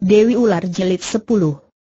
Dewi Ular Jelit 10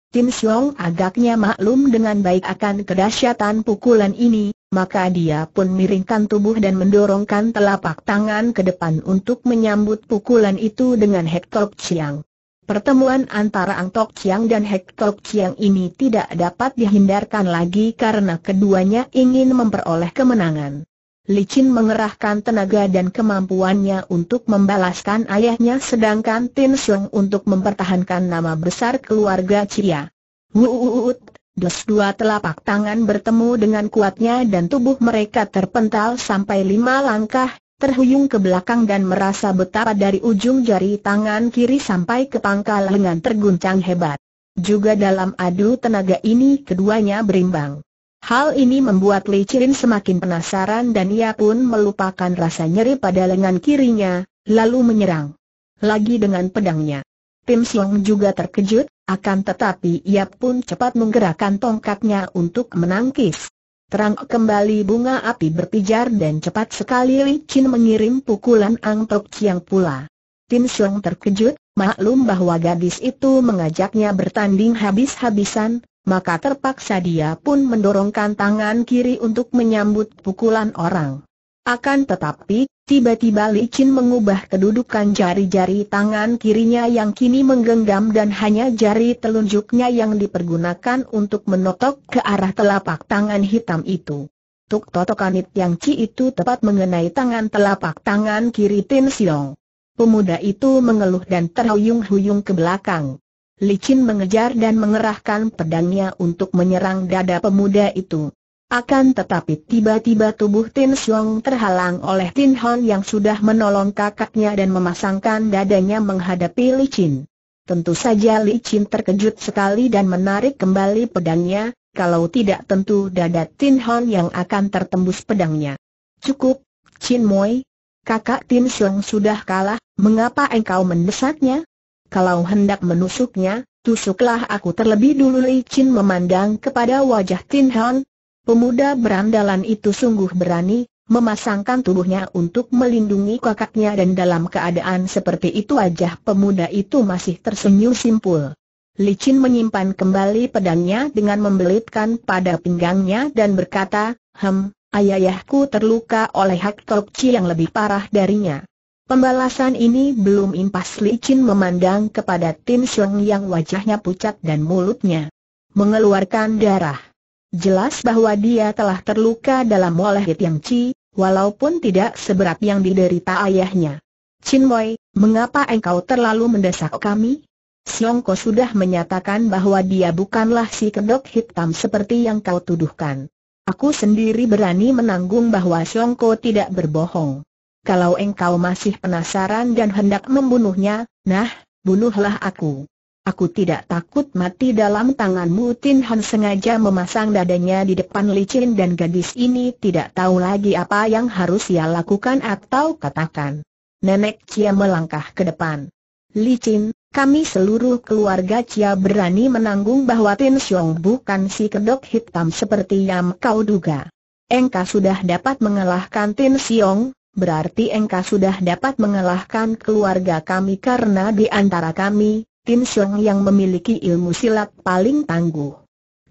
Tim Siong agaknya maklum dengan baik akan kedahsyatan pukulan ini, maka dia pun miringkan tubuh dan mendorongkan telapak tangan ke depan untuk menyambut pukulan itu dengan Hektok Chiang. Pertemuan antara Ang Tok Chiang dan Hek Tok Chiang ini tidak dapat dihindarkan lagi karena keduanya ingin memperoleh kemenangan. Licin mengerahkan tenaga dan kemampuannya untuk membalaskan ayahnya sedangkan Tin Sung untuk mempertahankan nama besar keluarga Cia. Wuuut, dos dua telapak tangan bertemu dengan kuatnya dan tubuh mereka terpental sampai lima langkah, terhuyung ke belakang dan merasa betapa dari ujung jari tangan kiri sampai ke pangkal lengan terguncang hebat. Juga dalam adu tenaga ini keduanya berimbang. Hal ini membuat Li Chirin semakin penasaran dan ia pun melupakan rasa nyeri pada lengan kirinya, lalu menyerang. Lagi dengan pedangnya. Tim Siong juga terkejut, akan tetapi ia pun cepat menggerakkan tongkatnya untuk menangkis. Terang kembali bunga api berpijar dan cepat sekali Li Qin mengirim pukulan Ang Tok Chiang pula. Tim Siong terkejut, maklum bahwa gadis itu mengajaknya bertanding habis-habisan, maka terpaksa dia pun mendorongkan tangan kiri untuk menyambut pukulan orang. Akan tetapi, tiba-tiba Li Chin mengubah kedudukan jari-jari tangan kirinya yang kini menggenggam dan hanya jari telunjuknya yang dipergunakan untuk menotok ke arah telapak tangan hitam itu. Tuk totokanit yang ci itu tepat mengenai tangan telapak tangan kiri Tin Siong. Pemuda itu mengeluh dan terhuyung-huyung ke belakang licin mengejar dan mengerahkan pedangnya untuk menyerang dada pemuda itu. Akan tetapi tiba-tiba tubuh Tin Xiong terhalang oleh Tin Hon yang sudah menolong kakaknya dan memasangkan dadanya menghadapi Licin. Tentu saja Licin terkejut sekali dan menarik kembali pedangnya, kalau tidak tentu dada Tin Hon yang akan tertembus pedangnya. Cukup, Chin Moi. Kakak Tin Xiong sudah kalah, mengapa engkau mendesaknya? Kalau hendak menusuknya, tusuklah aku terlebih dulu Li Chin memandang kepada wajah Tin Han. Pemuda berandalan itu sungguh berani, memasangkan tubuhnya untuk melindungi kakaknya dan dalam keadaan seperti itu wajah pemuda itu masih tersenyum simpul. Li Chin menyimpan kembali pedangnya dengan membelitkan pada pinggangnya dan berkata, Hem, ayahku terluka oleh hak Chi yang lebih parah darinya. Pembalasan ini belum impas Li Chin memandang kepada Tim Seng yang wajahnya pucat dan mulutnya mengeluarkan darah. Jelas bahwa dia telah terluka dalam oleh Yang Chi, walaupun tidak seberat yang diderita ayahnya. Chin Boy, mengapa engkau terlalu mendesak kami? Ko sudah menyatakan bahwa dia bukanlah si kedok hitam seperti yang kau tuduhkan. Aku sendiri berani menanggung bahwa Ko tidak berbohong kalau engkau masih penasaran dan hendak membunuhnya, nah, bunuhlah aku. Aku tidak takut mati dalam tanganmu Tin Han sengaja memasang dadanya di depan licin dan gadis ini tidak tahu lagi apa yang harus ia lakukan atau katakan. Nenek Cia melangkah ke depan. Licin, kami seluruh keluarga Cia berani menanggung bahwa Tin Xiong bukan si kedok hitam seperti yang kau duga. Engkau sudah dapat mengalahkan Tin Xiong, berarti engkau sudah dapat mengalahkan keluarga kami karena di antara kami, Tin Xiong yang memiliki ilmu silat paling tangguh.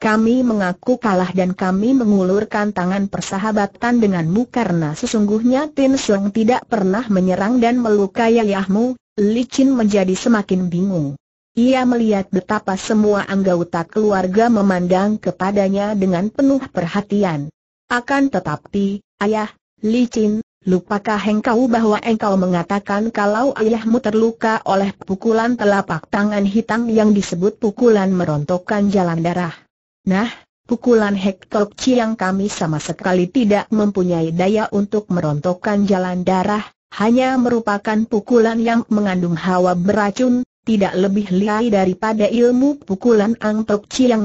Kami mengaku kalah dan kami mengulurkan tangan persahabatan denganmu karena sesungguhnya Tin Xiong tidak pernah menyerang dan melukai ayahmu, Licin menjadi semakin bingung. Ia melihat betapa semua anggota keluarga memandang kepadanya dengan penuh perhatian. Akan tetapi, ayah, Licin, Lupakah engkau bahwa engkau mengatakan kalau ayahmu terluka oleh pukulan telapak tangan hitam yang disebut pukulan merontokkan jalan darah? Nah, pukulan Hektok yang kami sama sekali tidak mempunyai daya untuk merontokkan jalan darah, hanya merupakan pukulan yang mengandung hawa beracun, tidak lebih liai daripada ilmu pukulan Ang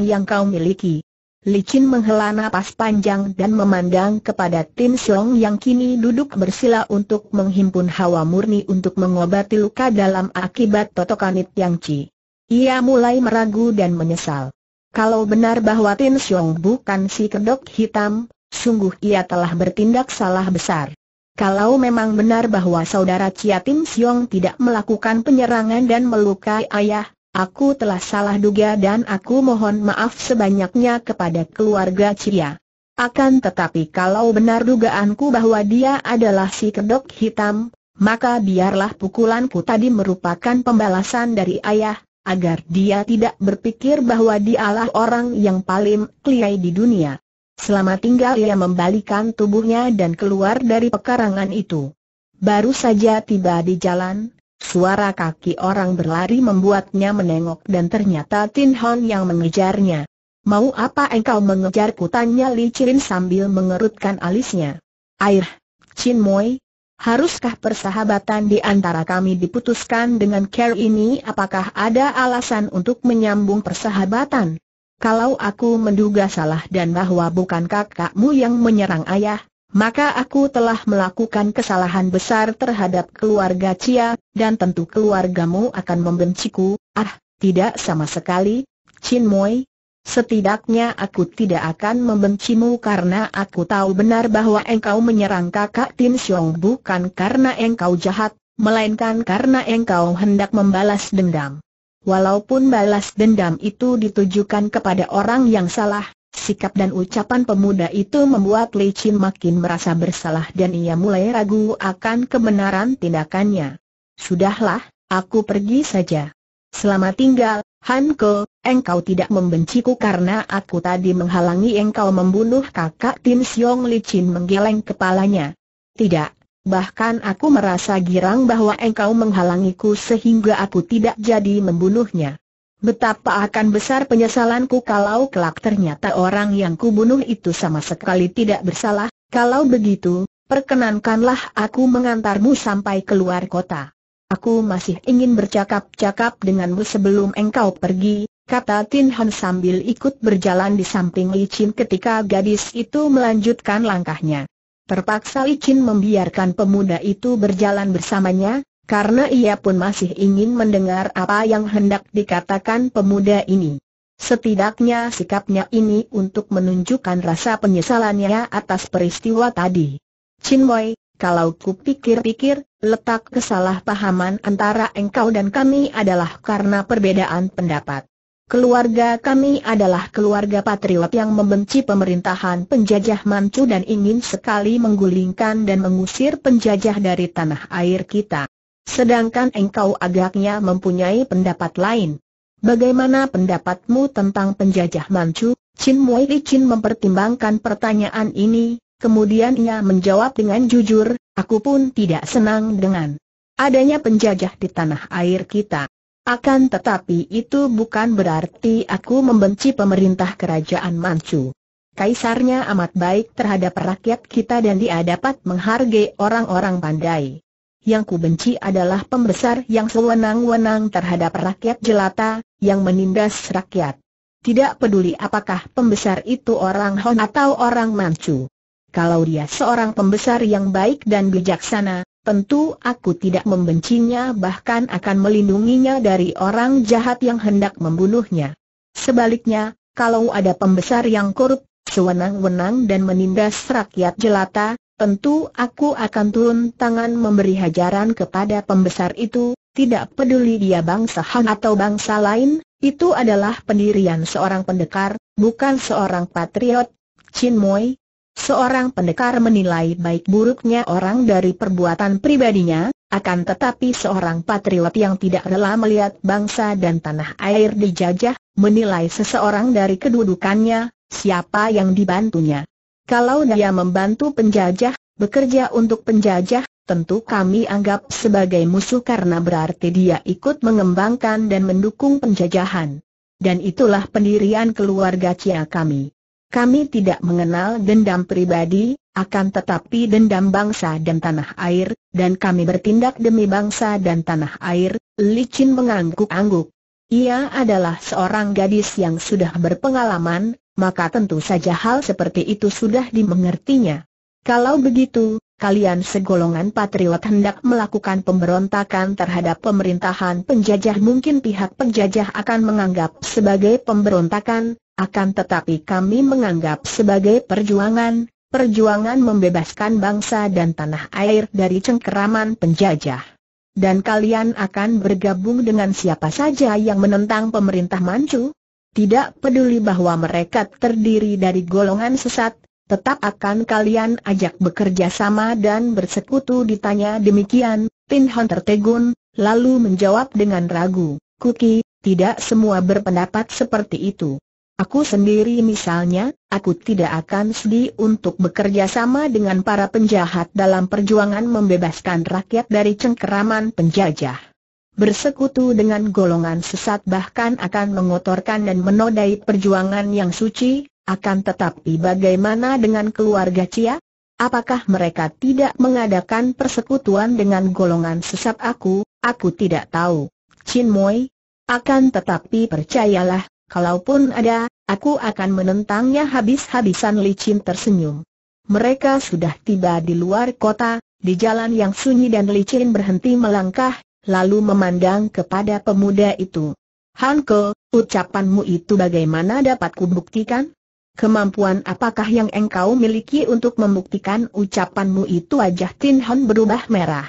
yang kau miliki. Licin menghela napas panjang dan memandang kepada Tim Siong yang kini duduk bersila untuk menghimpun hawa murni untuk mengobati luka dalam akibat totokanit Yang Ci. Ia mulai meragu dan menyesal. Kalau benar bahwa Tim Siong bukan si kedok hitam, sungguh ia telah bertindak salah besar. Kalau memang benar bahwa saudara Chia Tim Siong tidak melakukan penyerangan dan melukai ayah, Aku telah salah duga dan aku mohon maaf sebanyaknya kepada keluarga Cia. Akan tetapi kalau benar dugaanku bahwa dia adalah si kedok hitam, maka biarlah pukulanku tadi merupakan pembalasan dari ayah, agar dia tidak berpikir bahwa dialah orang yang paling kliai di dunia. Selama tinggal ia membalikan tubuhnya dan keluar dari pekarangan itu. Baru saja tiba di jalan, Suara kaki orang berlari membuatnya menengok dan ternyata Tin Hon yang mengejarnya. Mau apa engkau mengejarku tanya Li Chin sambil mengerutkan alisnya. Air, Chin Moi, haruskah persahabatan di antara kami diputuskan dengan care ini apakah ada alasan untuk menyambung persahabatan? Kalau aku menduga salah dan bahwa bukan kakakmu yang menyerang ayah, maka aku telah melakukan kesalahan besar terhadap keluarga Chia dan tentu keluargamu akan membenciku, ah, tidak sama sekali, Chin Moi. Setidaknya aku tidak akan membencimu karena aku tahu benar bahwa engkau menyerang kakak Tin Xiong bukan karena engkau jahat, melainkan karena engkau hendak membalas dendam. Walaupun balas dendam itu ditujukan kepada orang yang salah, sikap dan ucapan pemuda itu membuat Li Chin makin merasa bersalah dan ia mulai ragu akan kebenaran tindakannya. Sudahlah, aku pergi saja. Selamat tinggal, Hanko, engkau tidak membenciku karena aku tadi menghalangi engkau membunuh kakak Tim Siong Licin menggeleng kepalanya. Tidak, bahkan aku merasa girang bahwa engkau menghalangiku sehingga aku tidak jadi membunuhnya. Betapa akan besar penyesalanku kalau kelak ternyata orang yang kubunuh itu sama sekali tidak bersalah, kalau begitu, perkenankanlah aku mengantarmu sampai keluar kota. Aku masih ingin bercakap-cakap denganmu sebelum engkau pergi, kata Tin Han sambil ikut berjalan di samping Li Chin ketika gadis itu melanjutkan langkahnya. Terpaksa Li Chin membiarkan pemuda itu berjalan bersamanya, karena ia pun masih ingin mendengar apa yang hendak dikatakan pemuda ini. Setidaknya sikapnya ini untuk menunjukkan rasa penyesalannya atas peristiwa tadi. Chin Wei, kalau kupikir-pikir, letak kesalahpahaman antara engkau dan kami adalah karena perbedaan pendapat. Keluarga kami adalah keluarga patriot yang membenci pemerintahan penjajah Manchu dan ingin sekali menggulingkan dan mengusir penjajah dari tanah air kita. Sedangkan engkau agaknya mempunyai pendapat lain. Bagaimana pendapatmu tentang penjajah Manchu? Chin Muili Chin mempertimbangkan pertanyaan ini, Kemudian ia menjawab dengan jujur, aku pun tidak senang dengan adanya penjajah di tanah air kita. Akan tetapi itu bukan berarti aku membenci pemerintah kerajaan Manchu. Kaisarnya amat baik terhadap rakyat kita dan dia dapat menghargai orang-orang pandai. Yang ku benci adalah pembesar yang sewenang-wenang terhadap rakyat jelata, yang menindas rakyat. Tidak peduli apakah pembesar itu orang Hon atau orang Manchu. Kalau dia seorang pembesar yang baik dan bijaksana, tentu aku tidak membencinya bahkan akan melindunginya dari orang jahat yang hendak membunuhnya. Sebaliknya, kalau ada pembesar yang korup, sewenang-wenang dan menindas rakyat jelata, tentu aku akan turun tangan memberi hajaran kepada pembesar itu, tidak peduli dia bangsa Han atau bangsa lain, itu adalah pendirian seorang pendekar, bukan seorang patriot. Chin Moi, Seorang pendekar menilai baik buruknya orang dari perbuatan pribadinya, akan tetapi seorang patriot yang tidak rela melihat bangsa dan tanah air dijajah, menilai seseorang dari kedudukannya, siapa yang dibantunya. Kalau dia membantu penjajah, bekerja untuk penjajah, tentu kami anggap sebagai musuh karena berarti dia ikut mengembangkan dan mendukung penjajahan. Dan itulah pendirian keluarga Cia kami. Kami tidak mengenal dendam pribadi, akan tetapi dendam bangsa dan tanah air, dan kami bertindak demi bangsa dan tanah air, licin mengangguk-angguk. Ia adalah seorang gadis yang sudah berpengalaman, maka tentu saja hal seperti itu sudah dimengertinya. Kalau begitu, kalian segolongan patriot hendak melakukan pemberontakan terhadap pemerintahan penjajah mungkin pihak penjajah akan menganggap sebagai pemberontakan, akan tetapi kami menganggap sebagai perjuangan, perjuangan membebaskan bangsa dan tanah air dari cengkeraman penjajah. Dan kalian akan bergabung dengan siapa saja yang menentang pemerintah Manchu? Tidak peduli bahwa mereka terdiri dari golongan sesat, tetap akan kalian ajak bekerja sama dan bersekutu ditanya demikian, Tin Hon tertegun, lalu menjawab dengan ragu, Kuki, tidak semua berpendapat seperti itu. Aku sendiri misalnya, aku tidak akan sedih untuk bekerja sama dengan para penjahat dalam perjuangan membebaskan rakyat dari cengkeraman penjajah. Bersekutu dengan golongan sesat bahkan akan mengotorkan dan menodai perjuangan yang suci, akan tetapi bagaimana dengan keluarga Cia? Apakah mereka tidak mengadakan persekutuan dengan golongan sesat aku? Aku tidak tahu. Chin Moy. Akan tetapi percayalah, Kalaupun ada, aku akan menentangnya habis-habisan licin tersenyum. Mereka sudah tiba di luar kota, di jalan yang sunyi dan licin berhenti melangkah, lalu memandang kepada pemuda itu. Hanko, ucapanmu itu bagaimana dapat kubuktikan? Kemampuan apakah yang engkau miliki untuk membuktikan ucapanmu itu wajah Tin Han berubah merah.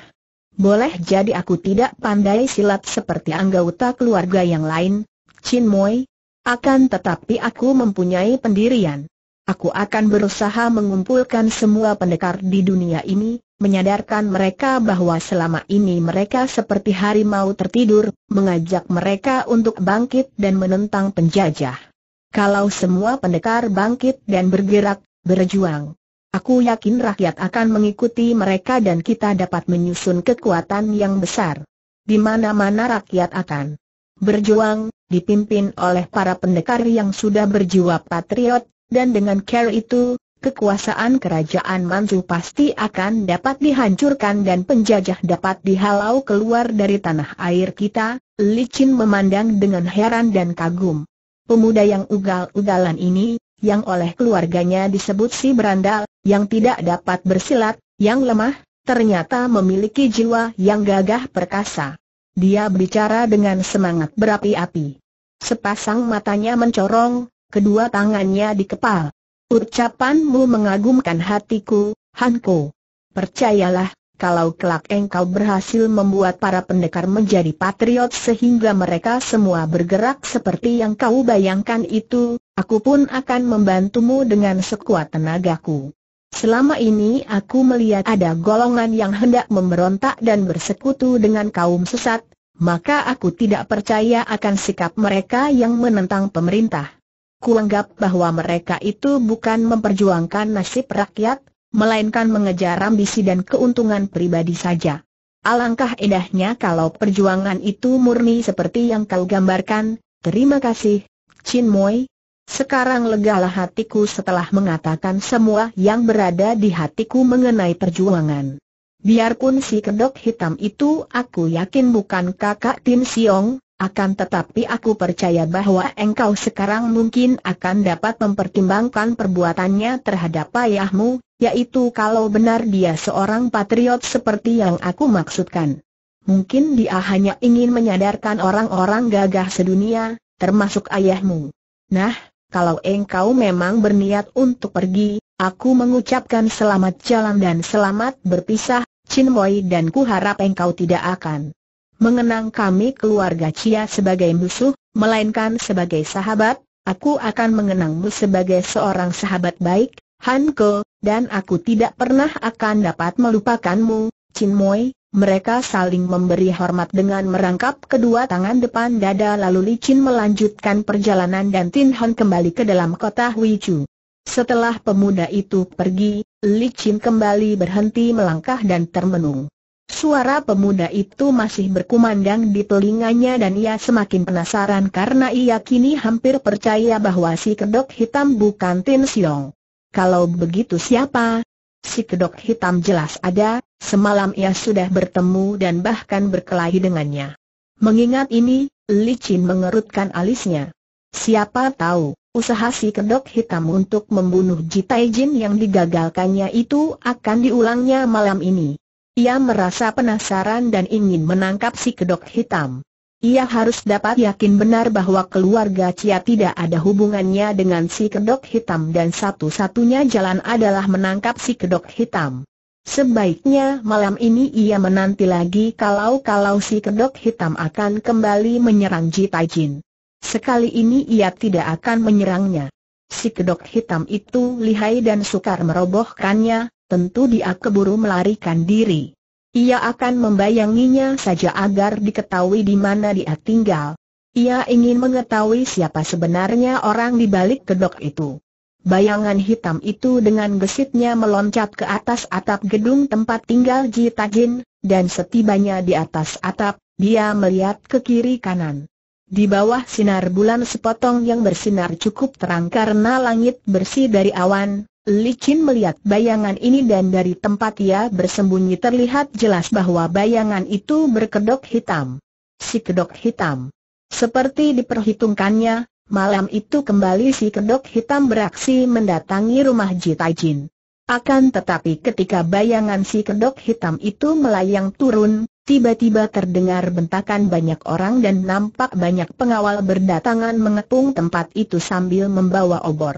Boleh jadi aku tidak pandai silat seperti anggota keluarga yang lain, Chin Moi, akan tetapi aku mempunyai pendirian. Aku akan berusaha mengumpulkan semua pendekar di dunia ini, menyadarkan mereka bahwa selama ini mereka seperti harimau tertidur, mengajak mereka untuk bangkit dan menentang penjajah. Kalau semua pendekar bangkit dan bergerak, berjuang, aku yakin rakyat akan mengikuti mereka dan kita dapat menyusun kekuatan yang besar. Di mana-mana rakyat akan berjuang, dipimpin oleh para pendekar yang sudah berjiwa patriot, dan dengan care itu, kekuasaan kerajaan Manchu pasti akan dapat dihancurkan dan penjajah dapat dihalau keluar dari tanah air kita, Licin memandang dengan heran dan kagum. Pemuda yang ugal-ugalan ini, yang oleh keluarganya disebut si berandal, yang tidak dapat bersilat, yang lemah, ternyata memiliki jiwa yang gagah perkasa. Dia berbicara dengan semangat berapi-api. Sepasang matanya mencorong, kedua tangannya dikepal. Ucapanmu mengagumkan hatiku, Hanko. Percayalah, kalau kelak engkau berhasil membuat para pendekar menjadi patriot sehingga mereka semua bergerak seperti yang kau bayangkan itu, aku pun akan membantumu dengan sekuat tenagaku. Selama ini aku melihat ada golongan yang hendak memberontak dan bersekutu dengan kaum sesat, maka aku tidak percaya akan sikap mereka yang menentang pemerintah. Kuanggap bahwa mereka itu bukan memperjuangkan nasib rakyat, melainkan mengejar ambisi dan keuntungan pribadi saja. Alangkah indahnya kalau perjuangan itu murni seperti yang kau gambarkan, terima kasih, Chin Moi, sekarang legalah hatiku setelah mengatakan semua yang berada di hatiku mengenai perjuangan. Biarpun si kedok hitam itu aku yakin bukan kakak Tim Siong, akan tetapi aku percaya bahwa engkau sekarang mungkin akan dapat mempertimbangkan perbuatannya terhadap ayahmu, yaitu kalau benar dia seorang patriot seperti yang aku maksudkan. Mungkin dia hanya ingin menyadarkan orang-orang gagah sedunia, termasuk ayahmu. Nah, kalau engkau memang berniat untuk pergi, aku mengucapkan selamat jalan dan selamat berpisah, Chin Moi dan ku harap engkau tidak akan mengenang kami keluarga Chia sebagai musuh, melainkan sebagai sahabat, aku akan mengenangmu sebagai seorang sahabat baik, Han Ko, dan aku tidak pernah akan dapat melupakanmu, Chin Moi, mereka saling memberi hormat dengan merangkap kedua tangan depan dada lalu licin melanjutkan perjalanan dan Tin Hon kembali ke dalam kota Chu. Setelah pemuda itu pergi, licin kembali berhenti melangkah dan termenung. Suara pemuda itu masih berkumandang di telinganya dan ia semakin penasaran karena ia kini hampir percaya bahwa si kedok hitam bukan Tin Siong. Kalau begitu siapa? si kedok hitam jelas ada, semalam ia sudah bertemu dan bahkan berkelahi dengannya. Mengingat ini, Licin mengerutkan alisnya. Siapa tahu, usaha si kedok hitam untuk membunuh Jitai Jin yang digagalkannya itu akan diulangnya malam ini. Ia merasa penasaran dan ingin menangkap si kedok hitam. Ia harus dapat yakin benar bahwa keluarga Cia tidak ada hubungannya dengan si kedok hitam dan satu-satunya jalan adalah menangkap si kedok hitam. Sebaiknya malam ini ia menanti lagi kalau-kalau si kedok hitam akan kembali menyerang Ji Jin. Sekali ini ia tidak akan menyerangnya. Si kedok hitam itu lihai dan sukar merobohkannya, tentu dia keburu melarikan diri. Ia akan membayanginya saja agar diketahui di mana dia tinggal. Ia ingin mengetahui siapa sebenarnya orang di balik kedok itu. Bayangan hitam itu dengan gesitnya meloncat ke atas atap gedung tempat tinggal Ji Tajin, dan setibanya di atas atap, dia melihat ke kiri kanan. Di bawah sinar bulan sepotong yang bersinar cukup terang karena langit bersih dari awan, Licin melihat bayangan ini dan dari tempat ia bersembunyi terlihat jelas bahwa bayangan itu berkedok hitam. Si kedok hitam. Seperti diperhitungkannya, malam itu kembali si kedok hitam beraksi mendatangi rumah Jin. Akan tetapi ketika bayangan si kedok hitam itu melayang turun, tiba-tiba terdengar bentakan banyak orang dan nampak banyak pengawal berdatangan mengepung tempat itu sambil membawa obor.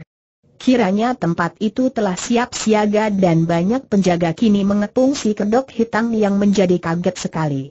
Kiranya tempat itu telah siap siaga dan banyak penjaga kini mengepung si kedok hitam yang menjadi kaget sekali.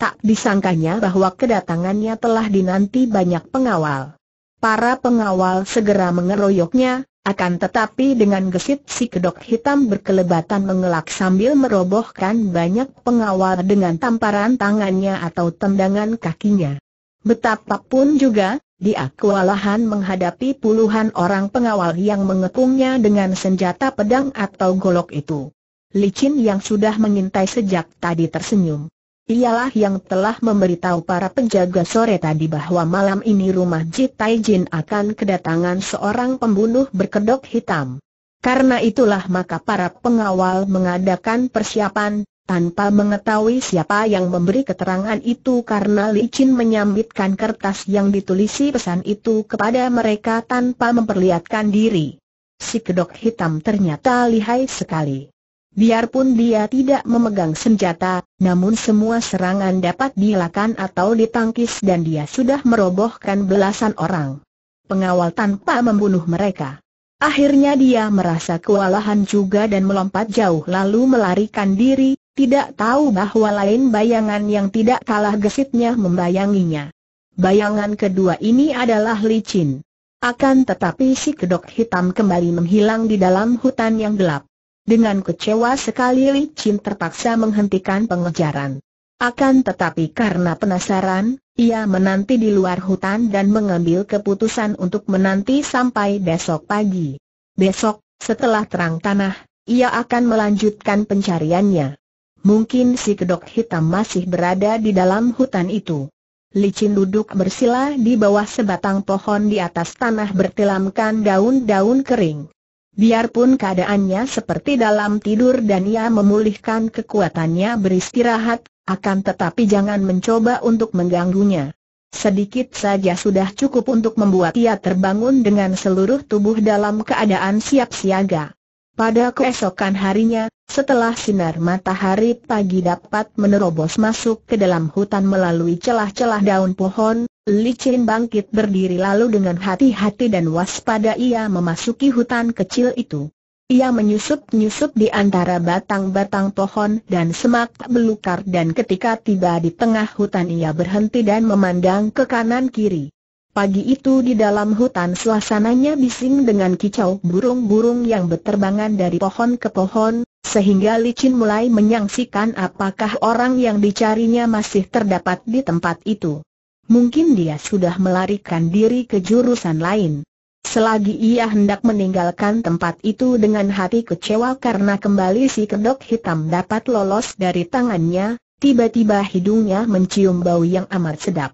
Tak disangkanya bahwa kedatangannya telah dinanti banyak pengawal. Para pengawal segera mengeroyoknya, akan tetapi dengan gesit si kedok hitam berkelebatan mengelak sambil merobohkan banyak pengawal dengan tamparan tangannya atau tendangan kakinya. Betapapun juga, dia kewalahan menghadapi puluhan orang pengawal yang mengepungnya dengan senjata pedang atau golok itu. Licin yang sudah mengintai sejak tadi tersenyum. Ialah yang telah memberitahu para penjaga sore tadi bahwa malam ini rumah Jitai Taijin Jin akan kedatangan seorang pembunuh berkedok hitam. Karena itulah maka para pengawal mengadakan persiapan, tanpa mengetahui siapa yang memberi keterangan itu karena Li licin menyambitkan kertas yang ditulisi pesan itu kepada mereka tanpa memperlihatkan diri. Si kedok hitam ternyata lihai sekali. Biarpun dia tidak memegang senjata, namun semua serangan dapat dilakukan atau ditangkis dan dia sudah merobohkan belasan orang. Pengawal tanpa membunuh mereka. Akhirnya dia merasa kewalahan juga dan melompat jauh lalu melarikan diri, tidak tahu bahwa lain bayangan yang tidak kalah gesitnya membayanginya. Bayangan kedua ini adalah licin. Akan tetapi si kedok hitam kembali menghilang di dalam hutan yang gelap. Dengan kecewa sekali Li terpaksa menghentikan pengejaran. Akan tetapi karena penasaran, ia menanti di luar hutan dan mengambil keputusan untuk menanti sampai besok pagi. Besok, setelah terang tanah, ia akan melanjutkan pencariannya. Mungkin si kedok hitam masih berada di dalam hutan itu. Licin duduk bersila di bawah sebatang pohon di atas tanah bertilamkan daun-daun kering. Biarpun keadaannya seperti dalam tidur dan ia memulihkan kekuatannya beristirahat, akan tetapi jangan mencoba untuk mengganggunya. Sedikit saja sudah cukup untuk membuat ia terbangun dengan seluruh tubuh dalam keadaan siap siaga. Pada keesokan harinya, setelah sinar matahari pagi dapat menerobos masuk ke dalam hutan melalui celah-celah daun pohon, Licin bangkit berdiri lalu dengan hati-hati dan waspada ia memasuki hutan kecil itu. Ia menyusup-nyusup di antara batang-batang pohon dan semak belukar dan ketika tiba di tengah hutan ia berhenti dan memandang ke kanan-kiri. Pagi itu di dalam hutan suasananya bising dengan kicau burung-burung yang berterbangan dari pohon ke pohon, sehingga licin mulai menyaksikan apakah orang yang dicarinya masih terdapat di tempat itu. Mungkin dia sudah melarikan diri ke jurusan lain. Selagi ia hendak meninggalkan tempat itu dengan hati kecewa karena kembali si kedok hitam dapat lolos dari tangannya, tiba-tiba hidungnya mencium bau yang amat sedap.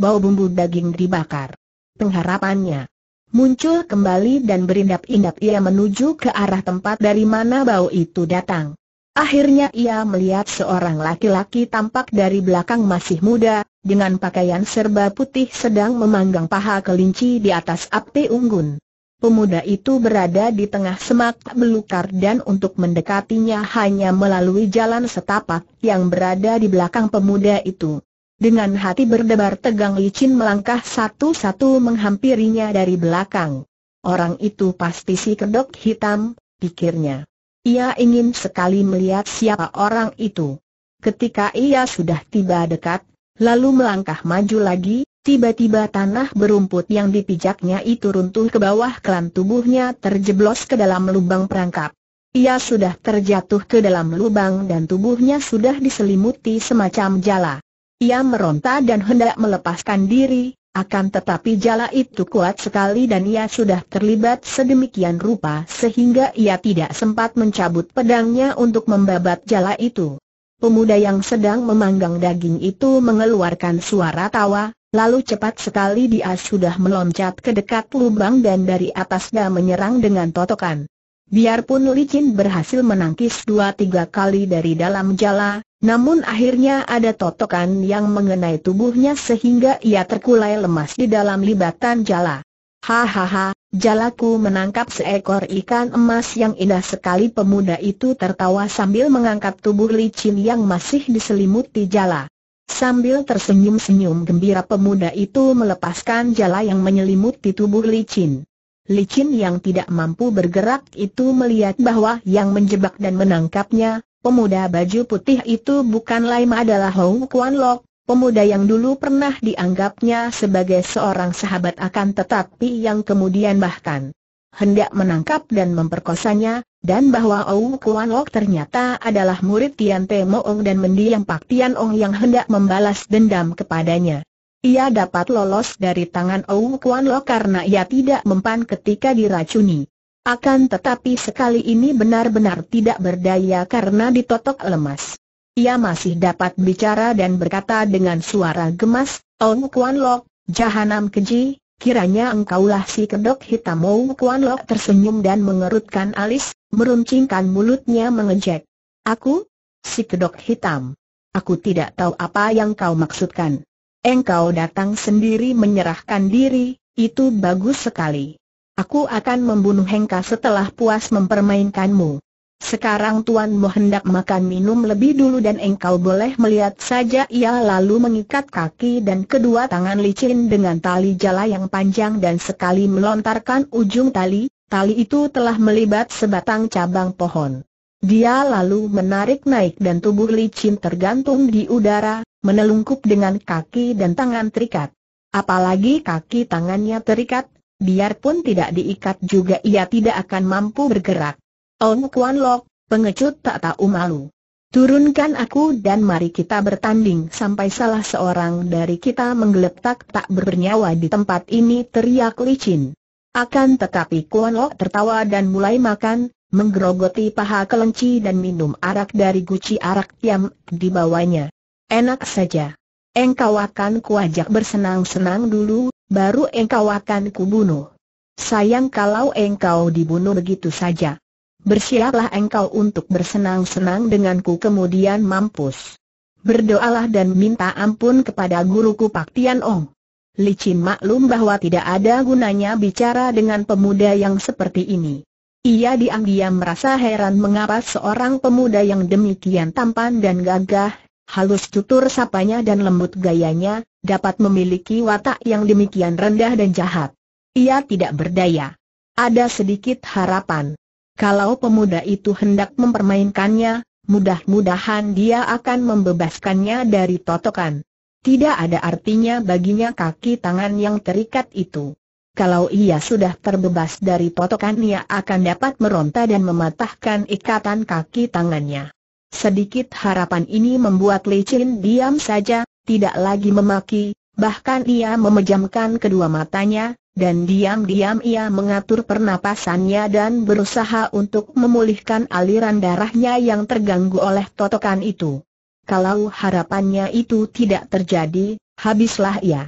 Bau bumbu daging dibakar. Pengharapannya muncul kembali dan berindap-indap ia menuju ke arah tempat dari mana bau itu datang. Akhirnya ia melihat seorang laki-laki tampak dari belakang masih muda, dengan pakaian serba putih sedang memanggang paha kelinci di atas api unggun. Pemuda itu berada di tengah semak belukar dan untuk mendekatinya hanya melalui jalan setapak yang berada di belakang pemuda itu. Dengan hati berdebar tegang licin melangkah satu-satu menghampirinya dari belakang. Orang itu pasti si kedok hitam, pikirnya. Ia ingin sekali melihat siapa orang itu. Ketika ia sudah tiba dekat, lalu melangkah maju lagi, tiba-tiba tanah berumput yang dipijaknya itu runtuh ke bawah kelam tubuhnya terjeblos ke dalam lubang perangkap. Ia sudah terjatuh ke dalam lubang dan tubuhnya sudah diselimuti semacam jala. Ia meronta dan hendak melepaskan diri, akan tetapi jala itu kuat sekali dan ia sudah terlibat sedemikian rupa sehingga ia tidak sempat mencabut pedangnya untuk membabat jala itu. Pemuda yang sedang memanggang daging itu mengeluarkan suara tawa, lalu cepat sekali dia sudah meloncat ke dekat lubang dan dari atasnya menyerang dengan totokan. Biarpun licin berhasil menangkis dua tiga kali dari dalam jala, namun akhirnya ada totokan yang mengenai tubuhnya sehingga ia terkulai lemas di dalam libatan jala. Hahaha, jalaku menangkap seekor ikan emas yang indah sekali pemuda itu tertawa sambil mengangkat tubuh licin yang masih diselimuti jala. Sambil tersenyum-senyum gembira pemuda itu melepaskan jala yang menyelimuti tubuh licin. Licin yang tidak mampu bergerak itu melihat bahwa yang menjebak dan menangkapnya, pemuda baju putih itu bukan lain adalah Hong Kuan Lok, pemuda yang dulu pernah dianggapnya sebagai seorang sahabat akan tetapi yang kemudian bahkan hendak menangkap dan memperkosanya, dan bahwa Au Kuan Lok ternyata adalah murid Tian Te Moong dan mendiang Pak Tian Ong yang hendak membalas dendam kepadanya. Ia dapat lolos dari tangan Ou Kuan Lo karena ia tidak mempan ketika diracuni. Akan tetapi sekali ini benar-benar tidak berdaya karena ditotok lemas. Ia masih dapat bicara dan berkata dengan suara gemas, Ou Kuan Lo, jahanam keji, kiranya engkaulah si kedok hitam Ou Kuan Lo tersenyum dan mengerutkan alis, meruncingkan mulutnya mengejek. Aku? Si kedok hitam. Aku tidak tahu apa yang kau maksudkan engkau datang sendiri menyerahkan diri, itu bagus sekali. Aku akan membunuh Hengka setelah puas mempermainkanmu. Sekarang tuanmu hendak makan minum lebih dulu dan engkau boleh melihat saja ia lalu mengikat kaki dan kedua tangan licin dengan tali jala yang panjang dan sekali melontarkan ujung tali, tali itu telah melibat sebatang cabang pohon. Dia lalu menarik naik dan tubuh licin tergantung di udara, menelungkup dengan kaki dan tangan terikat. Apalagi kaki tangannya terikat, biarpun tidak diikat juga ia tidak akan mampu bergerak. Ong Kuan Lok, pengecut tak tahu malu. Turunkan aku dan mari kita bertanding sampai salah seorang dari kita menggeletak tak bernyawa di tempat ini teriak licin. Akan tetapi Kuan Lok tertawa dan mulai makan, menggerogoti paha kelenci dan minum arak dari guci arak yang dibawanya. Enak saja. Engkau akan kuajak bersenang-senang dulu, baru engkau akan kubunuh. Sayang kalau engkau dibunuh begitu saja. Bersiaplah engkau untuk bersenang-senang denganku kemudian mampus. Berdoalah dan minta ampun kepada guruku Pak Tian Ong. Licin maklum bahwa tidak ada gunanya bicara dengan pemuda yang seperti ini. Ia diam-diam merasa heran mengapa seorang pemuda yang demikian tampan dan gagah, halus tutur sapanya dan lembut gayanya, dapat memiliki watak yang demikian rendah dan jahat. Ia tidak berdaya. Ada sedikit harapan. Kalau pemuda itu hendak mempermainkannya, mudah-mudahan dia akan membebaskannya dari totokan. Tidak ada artinya baginya kaki tangan yang terikat itu. Kalau ia sudah terbebas dari totokan ia akan dapat meronta dan mematahkan ikatan kaki tangannya. Sedikit harapan ini membuat Licin diam saja, tidak lagi memaki, bahkan ia memejamkan kedua matanya, dan diam-diam ia mengatur pernapasannya dan berusaha untuk memulihkan aliran darahnya yang terganggu oleh totokan itu. Kalau harapannya itu tidak terjadi, habislah ia.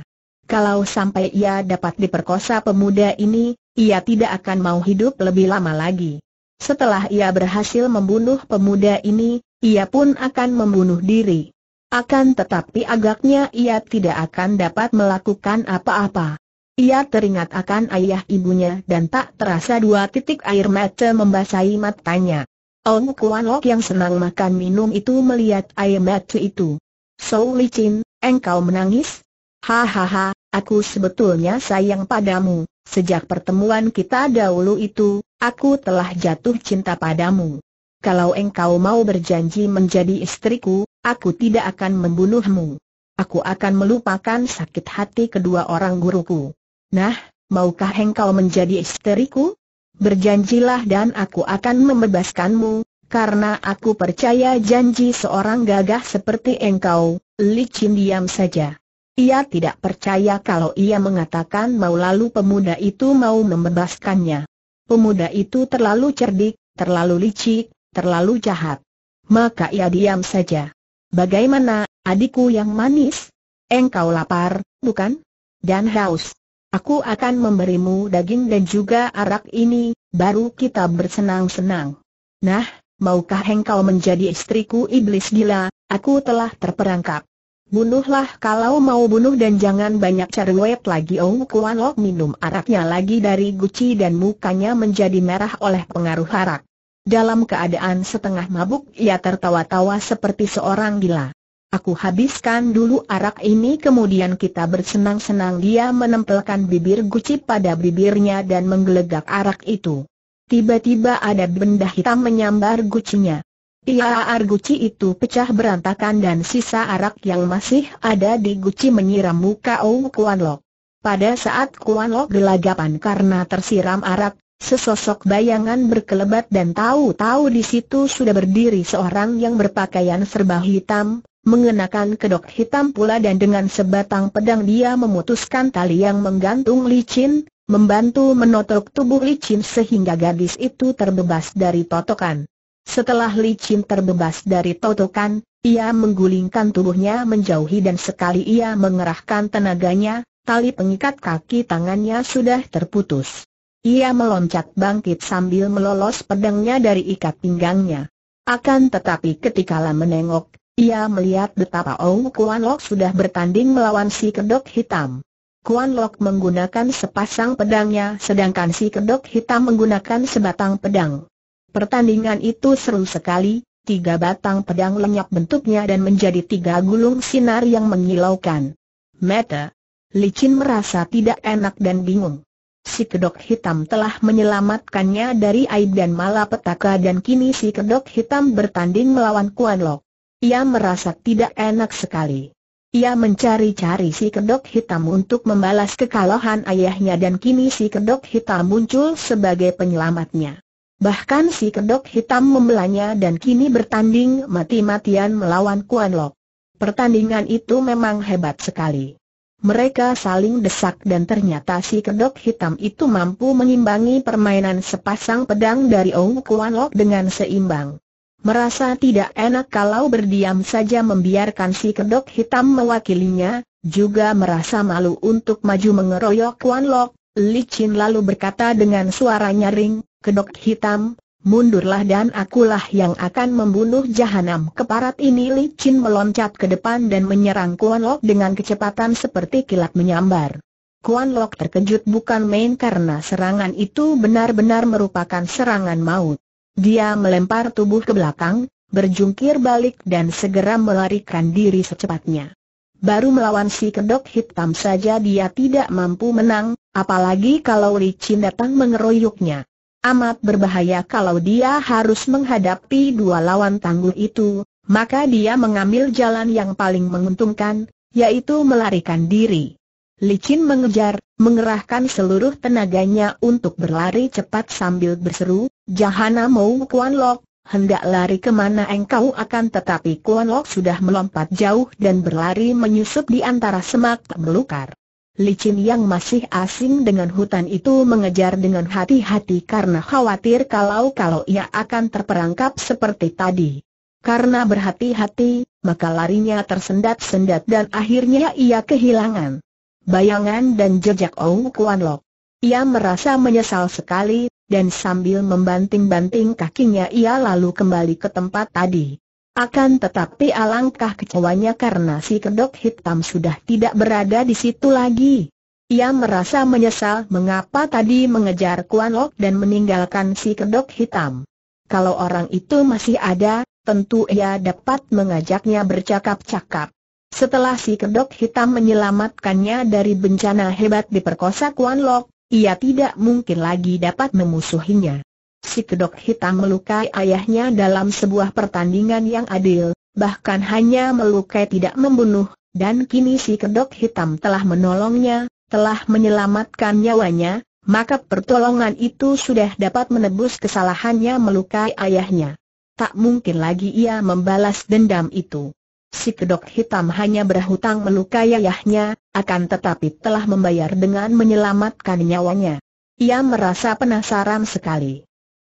Kalau sampai ia dapat diperkosa pemuda ini, ia tidak akan mau hidup lebih lama lagi. Setelah ia berhasil membunuh pemuda ini, ia pun akan membunuh diri. Akan tetapi agaknya ia tidak akan dapat melakukan apa-apa. Ia teringat akan ayah ibunya dan tak terasa dua titik air mata membasahi matanya. Ong Kuan Lok yang senang makan minum itu melihat air mata itu. Sou Licin, engkau menangis? Hahaha, aku sebetulnya sayang padamu. Sejak pertemuan kita dahulu itu, aku telah jatuh cinta padamu kalau engkau mau berjanji menjadi istriku, aku tidak akan membunuhmu. Aku akan melupakan sakit hati kedua orang guruku. Nah, maukah engkau menjadi istriku? Berjanjilah dan aku akan membebaskanmu, karena aku percaya janji seorang gagah seperti engkau, licin diam saja. Ia tidak percaya kalau ia mengatakan mau lalu pemuda itu mau membebaskannya. Pemuda itu terlalu cerdik, terlalu licik, terlalu jahat. Maka ia diam saja. Bagaimana, adikku yang manis? Engkau lapar, bukan? Dan haus. Aku akan memberimu daging dan juga arak ini, baru kita bersenang-senang. Nah, maukah engkau menjadi istriku iblis gila, aku telah terperangkap. Bunuhlah kalau mau bunuh dan jangan banyak cari cerewet lagi Ong Kuan Lok minum araknya lagi dari guci dan mukanya menjadi merah oleh pengaruh arak. Dalam keadaan setengah mabuk ia tertawa-tawa seperti seorang gila. Aku habiskan dulu arak ini kemudian kita bersenang-senang dia menempelkan bibir guci pada bibirnya dan menggelegak arak itu. Tiba-tiba ada benda hitam menyambar gucinya. Ia ar guci itu pecah berantakan dan sisa arak yang masih ada di guci menyiram muka Oh Kuan Lok. Pada saat Kuan Lok gelagapan karena tersiram arak, Sesosok bayangan berkelebat dan tahu-tahu di situ sudah berdiri seorang yang berpakaian serba hitam, mengenakan kedok hitam pula dan dengan sebatang pedang dia memutuskan tali yang menggantung licin, membantu menotok tubuh licin sehingga gadis itu terbebas dari totokan. Setelah licin terbebas dari totokan, ia menggulingkan tubuhnya menjauhi dan sekali ia mengerahkan tenaganya, tali pengikat kaki tangannya sudah terputus. Ia meloncat bangkit sambil melolos pedangnya dari ikat pinggangnya. Akan tetapi ketika ketikala menengok, ia melihat betapa Ong Kuan Lok sudah bertanding melawan si kedok hitam. Kuan Lok menggunakan sepasang pedangnya sedangkan si kedok hitam menggunakan sebatang pedang. Pertandingan itu seru sekali, tiga batang pedang lenyap bentuknya dan menjadi tiga gulung sinar yang mengilaukan. Meta, Licin merasa tidak enak dan bingung. Si kedok hitam telah menyelamatkannya dari aib dan malapetaka dan kini si kedok hitam bertanding melawan Kuan Lok. Ia merasa tidak enak sekali. Ia mencari-cari si kedok hitam untuk membalas kekalahan ayahnya dan kini si kedok hitam muncul sebagai penyelamatnya. Bahkan si kedok hitam membelanya dan kini bertanding mati-matian melawan Kuan Lok. Pertandingan itu memang hebat sekali. Mereka saling desak dan ternyata si kedok hitam itu mampu mengimbangi permainan sepasang pedang dari Ong Kuan Lok dengan seimbang. Merasa tidak enak kalau berdiam saja membiarkan si kedok hitam mewakilinya, juga merasa malu untuk maju mengeroyok Kuan Lok, Li Chin lalu berkata dengan suara nyaring, kedok hitam, Mundurlah dan akulah yang akan membunuh jahanam keparat ini Li Chin meloncat ke depan dan menyerang Kuan Lok dengan kecepatan seperti kilat menyambar. Kuan Lok terkejut bukan main karena serangan itu benar-benar merupakan serangan maut. Dia melempar tubuh ke belakang, berjungkir balik dan segera melarikan diri secepatnya. Baru melawan si kedok hitam saja dia tidak mampu menang, apalagi kalau Li Qin datang mengeroyoknya. Amat berbahaya kalau dia harus menghadapi dua lawan tangguh itu, maka dia mengambil jalan yang paling menguntungkan, yaitu melarikan diri. Licin mengejar, mengerahkan seluruh tenaganya untuk berlari cepat sambil berseru, Jahana mau Kuan Lok, hendak lari kemana engkau akan tetapi Kuan Lok sudah melompat jauh dan berlari menyusup di antara semak belukar. Licin yang masih asing dengan hutan itu mengejar dengan hati-hati karena khawatir kalau-kalau ia akan terperangkap seperti tadi. Karena berhati-hati, maka larinya tersendat-sendat dan akhirnya ia kehilangan bayangan dan jejak Ong Kuan Lok. Ia merasa menyesal sekali, dan sambil membanting-banting kakinya ia lalu kembali ke tempat tadi. Akan tetapi alangkah kecewanya karena si kedok hitam sudah tidak berada di situ lagi. Ia merasa menyesal mengapa tadi mengejar Kuan Lok dan meninggalkan si kedok hitam. Kalau orang itu masih ada, tentu ia dapat mengajaknya bercakap-cakap. Setelah si kedok hitam menyelamatkannya dari bencana hebat diperkosa Kuan Lok, ia tidak mungkin lagi dapat memusuhinya si kedok hitam melukai ayahnya dalam sebuah pertandingan yang adil, bahkan hanya melukai tidak membunuh, dan kini si kedok hitam telah menolongnya, telah menyelamatkan nyawanya, maka pertolongan itu sudah dapat menebus kesalahannya melukai ayahnya. Tak mungkin lagi ia membalas dendam itu. Si kedok hitam hanya berhutang melukai ayahnya, akan tetapi telah membayar dengan menyelamatkan nyawanya. Ia merasa penasaran sekali.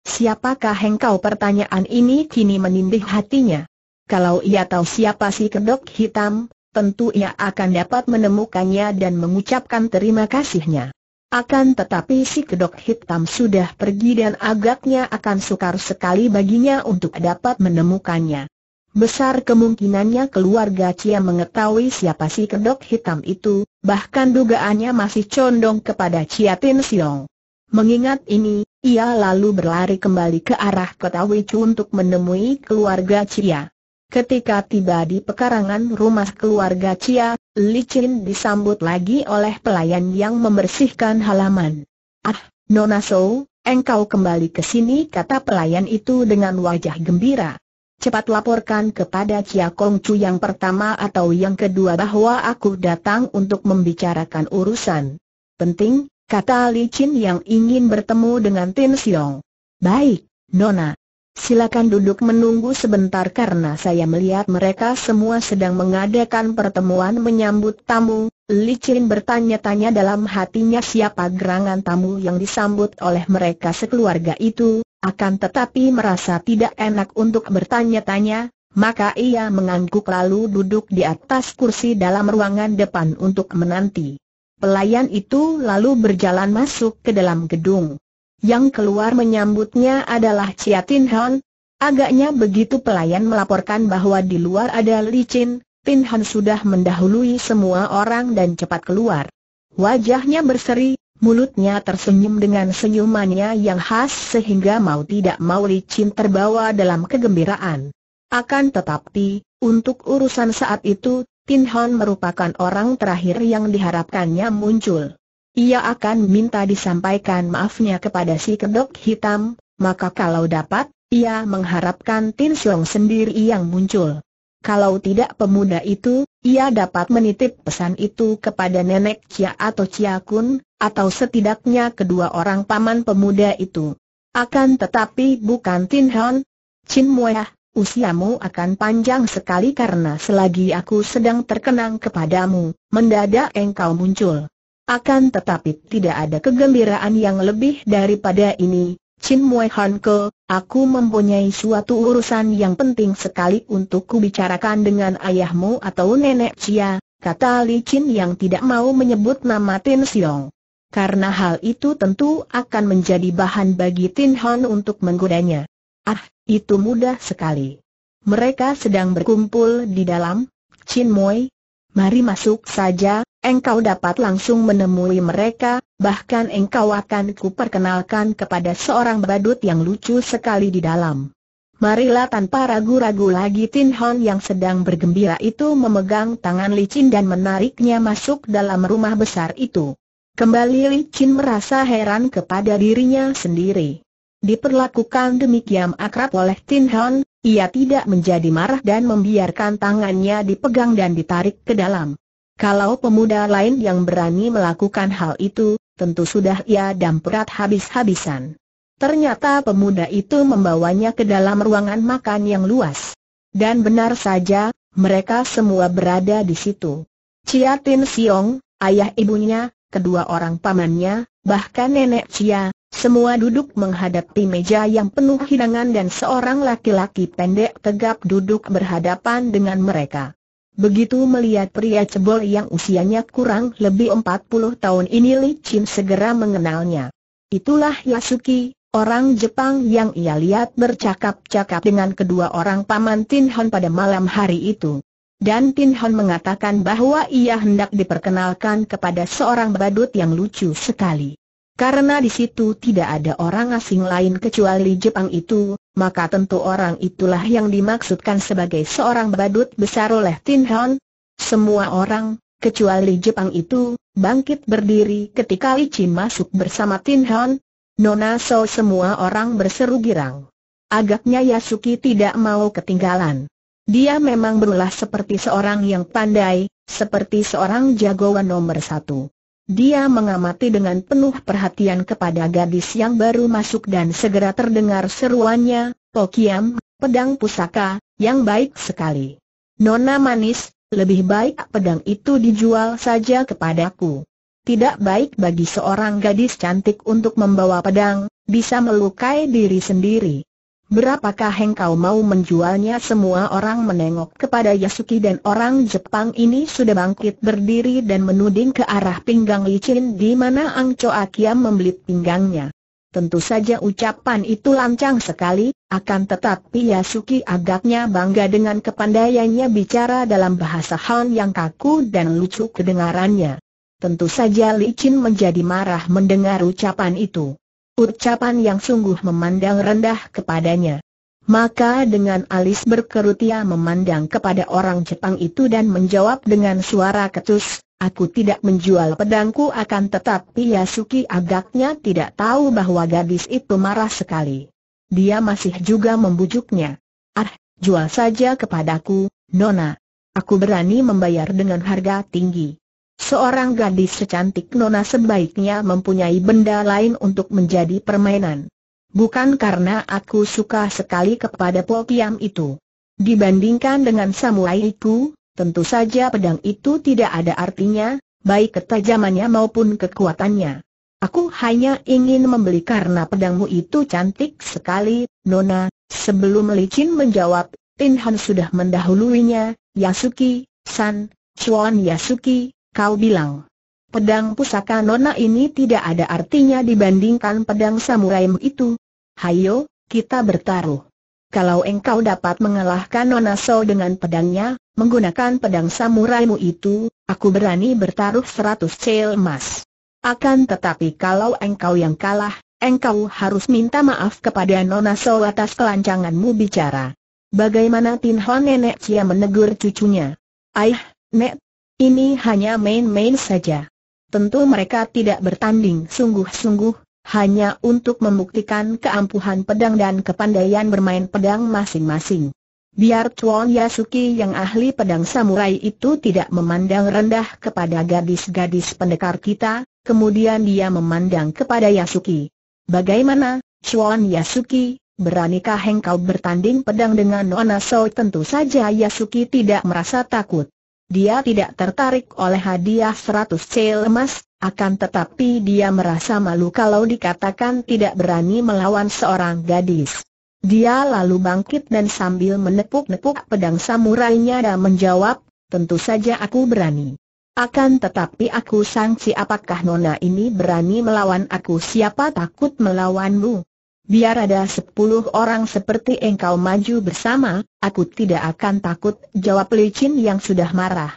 Siapakah engkau pertanyaan ini kini menindih hatinya? Kalau ia tahu siapa si kedok hitam, tentu ia akan dapat menemukannya dan mengucapkan terima kasihnya. Akan tetapi si kedok hitam sudah pergi dan agaknya akan sukar sekali baginya untuk dapat menemukannya. Besar kemungkinannya keluarga Cia mengetahui siapa si kedok hitam itu, bahkan dugaannya masih condong kepada Cia Tin Siong. Mengingat ini, ia lalu berlari kembali ke arah kota Wicu untuk menemui keluarga Cia. Ketika tiba di pekarangan rumah keluarga Cia, Li Chin disambut lagi oleh pelayan yang membersihkan halaman. Ah, Nona So, engkau kembali ke sini kata pelayan itu dengan wajah gembira. Cepat laporkan kepada Cia Kong Chu yang pertama atau yang kedua bahwa aku datang untuk membicarakan urusan penting, kata Li Chin yang ingin bertemu dengan Tin Siong. Baik, Nona. Silakan duduk menunggu sebentar karena saya melihat mereka semua sedang mengadakan pertemuan menyambut tamu. Li Chin bertanya-tanya dalam hatinya siapa gerangan tamu yang disambut oleh mereka sekeluarga itu, akan tetapi merasa tidak enak untuk bertanya-tanya, maka ia mengangguk lalu duduk di atas kursi dalam ruangan depan untuk menanti. Pelayan itu lalu berjalan masuk ke dalam gedung. Yang keluar menyambutnya adalah Ciatin Han. Agaknya begitu pelayan melaporkan bahwa di luar ada licin, Tin Han sudah mendahului semua orang dan cepat keluar. Wajahnya berseri, mulutnya tersenyum dengan senyumannya yang khas sehingga mau tidak mau licin terbawa dalam kegembiraan. Akan tetapi, untuk urusan saat itu, Tin Pinhon merupakan orang terakhir yang diharapkannya muncul. Ia akan minta disampaikan maafnya kepada si kedok hitam, maka kalau dapat, ia mengharapkan Tin Xiong sendiri yang muncul. Kalau tidak pemuda itu, ia dapat menitip pesan itu kepada nenek Cia atau Cia Kun, atau setidaknya kedua orang paman pemuda itu. Akan tetapi bukan Tin Hon, Chin Mueh, usiamu akan panjang sekali karena selagi aku sedang terkenang kepadamu, mendadak engkau muncul. Akan tetapi tidak ada kegembiraan yang lebih daripada ini, Chin Mui Han aku mempunyai suatu urusan yang penting sekali untuk kubicarakan dengan ayahmu atau nenek Cia, kata Li Chin yang tidak mau menyebut nama Tin Siong. Karena hal itu tentu akan menjadi bahan bagi Tin Hon untuk menggodanya. Ah, itu mudah sekali. Mereka sedang berkumpul di dalam, Chin Moy, Mari masuk saja, engkau dapat langsung menemui mereka, bahkan engkau akan kuperkenalkan kepada seorang badut yang lucu sekali di dalam. Marilah tanpa ragu-ragu lagi Tin Hon yang sedang bergembira itu memegang tangan Li Chin dan menariknya masuk dalam rumah besar itu. Kembali Li Chin merasa heran kepada dirinya sendiri. Diperlakukan demikian akrab oleh Tin Hon, ia tidak menjadi marah dan membiarkan tangannya dipegang dan ditarik ke dalam. Kalau pemuda lain yang berani melakukan hal itu, tentu sudah ia damperat habis-habisan. Ternyata pemuda itu membawanya ke dalam ruangan makan yang luas. Dan benar saja, mereka semua berada di situ. Chia Tin Siong, ayah ibunya, kedua orang pamannya, bahkan nenek Cia, semua duduk menghadapi meja yang penuh hidangan dan seorang laki-laki pendek tegap duduk berhadapan dengan mereka. Begitu melihat pria cebol yang usianya kurang lebih 40 tahun ini Li Chin segera mengenalnya. Itulah Yasuki, Orang Jepang yang ia lihat bercakap-cakap dengan kedua orang paman Tin Hon pada malam hari itu dan Tin Hon mengatakan bahwa ia hendak diperkenalkan kepada seorang badut yang lucu sekali. Karena di situ tidak ada orang asing lain kecuali Jepang itu, maka tentu orang itulah yang dimaksudkan sebagai seorang badut besar oleh Tin Hon. Semua orang, kecuali Jepang itu, bangkit berdiri ketika Ichi masuk bersama Tin Hon. Nona So semua orang berseru girang. Agaknya Yasuki tidak mau ketinggalan. Dia memang berulah seperti seorang yang pandai, seperti seorang jagoan nomor satu. Dia mengamati dengan penuh perhatian kepada gadis yang baru masuk dan segera terdengar seruannya, Tokiam, oh pedang pusaka, yang baik sekali. Nona manis, lebih baik pedang itu dijual saja kepadaku. Tidak baik bagi seorang gadis cantik untuk membawa pedang, bisa melukai diri sendiri. Berapakah engkau mau menjualnya semua orang menengok kepada Yasuki dan orang Jepang ini sudah bangkit berdiri dan menuding ke arah pinggang licin di mana Angco Akiam membelit pinggangnya. Tentu saja ucapan itu lancang sekali, akan tetapi Yasuki agaknya bangga dengan kepandaiannya bicara dalam bahasa Han yang kaku dan lucu kedengarannya. Tentu saja licin menjadi marah mendengar ucapan itu ucapan yang sungguh memandang rendah kepadanya. Maka dengan alis berkerut ia memandang kepada orang Jepang itu dan menjawab dengan suara ketus, Aku tidak menjual pedangku akan tetapi Yasuki agaknya tidak tahu bahwa gadis itu marah sekali. Dia masih juga membujuknya. Ah, jual saja kepadaku, Nona. Aku berani membayar dengan harga tinggi. Seorang gadis secantik Nona sebaiknya mempunyai benda lain untuk menjadi permainan. Bukan karena aku suka sekali kepada Pokiam itu. Dibandingkan dengan samuraiku, tentu saja pedang itu tidak ada artinya, baik ketajamannya maupun kekuatannya. Aku hanya ingin membeli karena pedangmu itu cantik sekali, Nona. Sebelum licin menjawab, Tin Han sudah mendahuluinya, Yasuki, San, Chuan Yasuki, Kau bilang, pedang pusaka nona ini tidak ada artinya dibandingkan pedang samurai itu. Hayo, kita bertaruh. Kalau engkau dapat mengalahkan Nona So dengan pedangnya, menggunakan pedang samurai mu itu, aku berani bertaruh seratus cel emas. Akan tetapi kalau engkau yang kalah, engkau harus minta maaf kepada Nona So atas kelancanganmu bicara. Bagaimana Tin Hon nenek Cia menegur cucunya? Aih, net? Ini hanya main-main saja. Tentu mereka tidak bertanding sungguh-sungguh, hanya untuk membuktikan keampuhan pedang dan kepandaian bermain pedang masing-masing. Biar Tuan Yasuki yang ahli pedang samurai itu tidak memandang rendah kepada gadis-gadis pendekar kita, kemudian dia memandang kepada Yasuki. Bagaimana, Chuan Yasuki, beranikah engkau bertanding pedang dengan Nona So? Tentu saja Yasuki tidak merasa takut. Dia tidak tertarik oleh hadiah seratus cel emas, akan tetapi dia merasa malu kalau dikatakan tidak berani melawan seorang gadis. Dia lalu bangkit dan sambil menepuk-nepuk pedang samurainya dan menjawab, tentu saja aku berani. Akan tetapi aku sangsi apakah nona ini berani melawan aku siapa takut melawanmu? biar ada sepuluh orang seperti engkau maju bersama, aku tidak akan takut, jawab Chin yang sudah marah.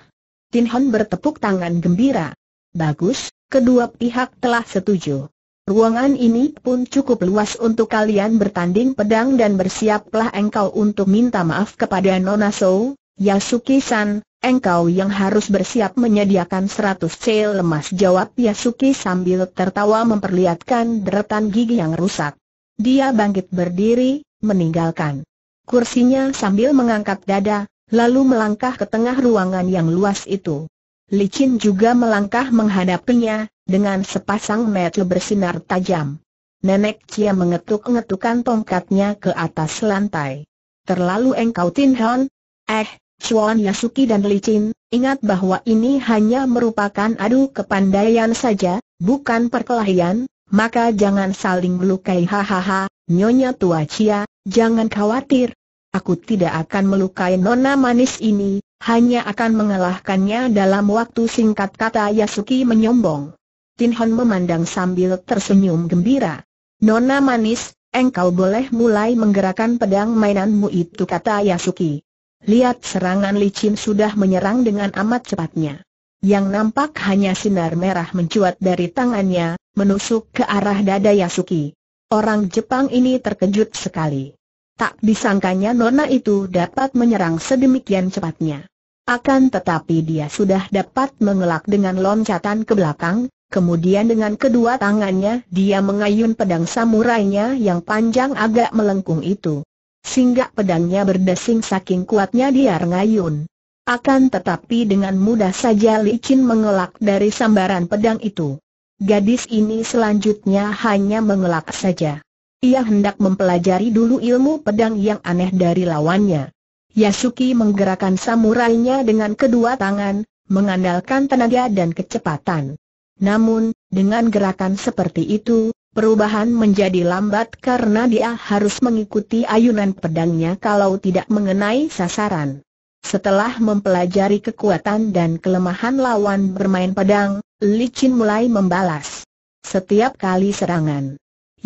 Tin Hon bertepuk tangan gembira. Bagus, kedua pihak telah setuju. Ruangan ini pun cukup luas untuk kalian bertanding pedang dan bersiaplah engkau untuk minta maaf kepada Nona Sou, Yasuki-san, engkau yang harus bersiap menyediakan seratus cel lemas jawab Yasuki sambil tertawa memperlihatkan deretan gigi yang rusak. Dia bangkit berdiri, meninggalkan kursinya sambil mengangkat dada, lalu melangkah ke tengah ruangan yang luas itu. Licin juga melangkah menghadapinya, dengan sepasang mata bersinar tajam. Nenek Cia mengetuk ngetukkan tongkatnya ke atas lantai. Terlalu engkau Tin Hon? Eh, Chuan Yasuki dan Licin, ingat bahwa ini hanya merupakan adu kepandaian saja, bukan perkelahian, maka jangan saling melukai hahaha, nyonya tua cia, jangan khawatir. Aku tidak akan melukai nona manis ini, hanya akan mengalahkannya dalam waktu singkat kata Yasuki menyombong. Tin Hon memandang sambil tersenyum gembira. Nona manis, engkau boleh mulai menggerakkan pedang mainanmu itu kata Yasuki. Lihat serangan licin sudah menyerang dengan amat cepatnya yang nampak hanya sinar merah mencuat dari tangannya, menusuk ke arah dada Yasuki. Orang Jepang ini terkejut sekali. Tak disangkanya nona itu dapat menyerang sedemikian cepatnya. Akan tetapi dia sudah dapat mengelak dengan loncatan ke belakang, kemudian dengan kedua tangannya dia mengayun pedang samurainya yang panjang agak melengkung itu. Singgah pedangnya berdesing saking kuatnya dia mengayun. Akan tetapi dengan mudah saja licin mengelak dari sambaran pedang itu. Gadis ini selanjutnya hanya mengelak saja. Ia hendak mempelajari dulu ilmu pedang yang aneh dari lawannya. Yasuki menggerakkan samurainya dengan kedua tangan, mengandalkan tenaga dan kecepatan. Namun, dengan gerakan seperti itu, perubahan menjadi lambat karena dia harus mengikuti ayunan pedangnya kalau tidak mengenai sasaran. Setelah mempelajari kekuatan dan kelemahan lawan bermain pedang, Licin mulai membalas. Setiap kali serangan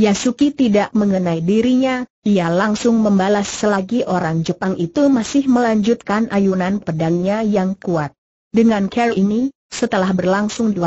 Yasuki tidak mengenai dirinya, ia langsung membalas selagi orang Jepang itu masih melanjutkan ayunan pedangnya yang kuat. Dengan care ini, setelah berlangsung 25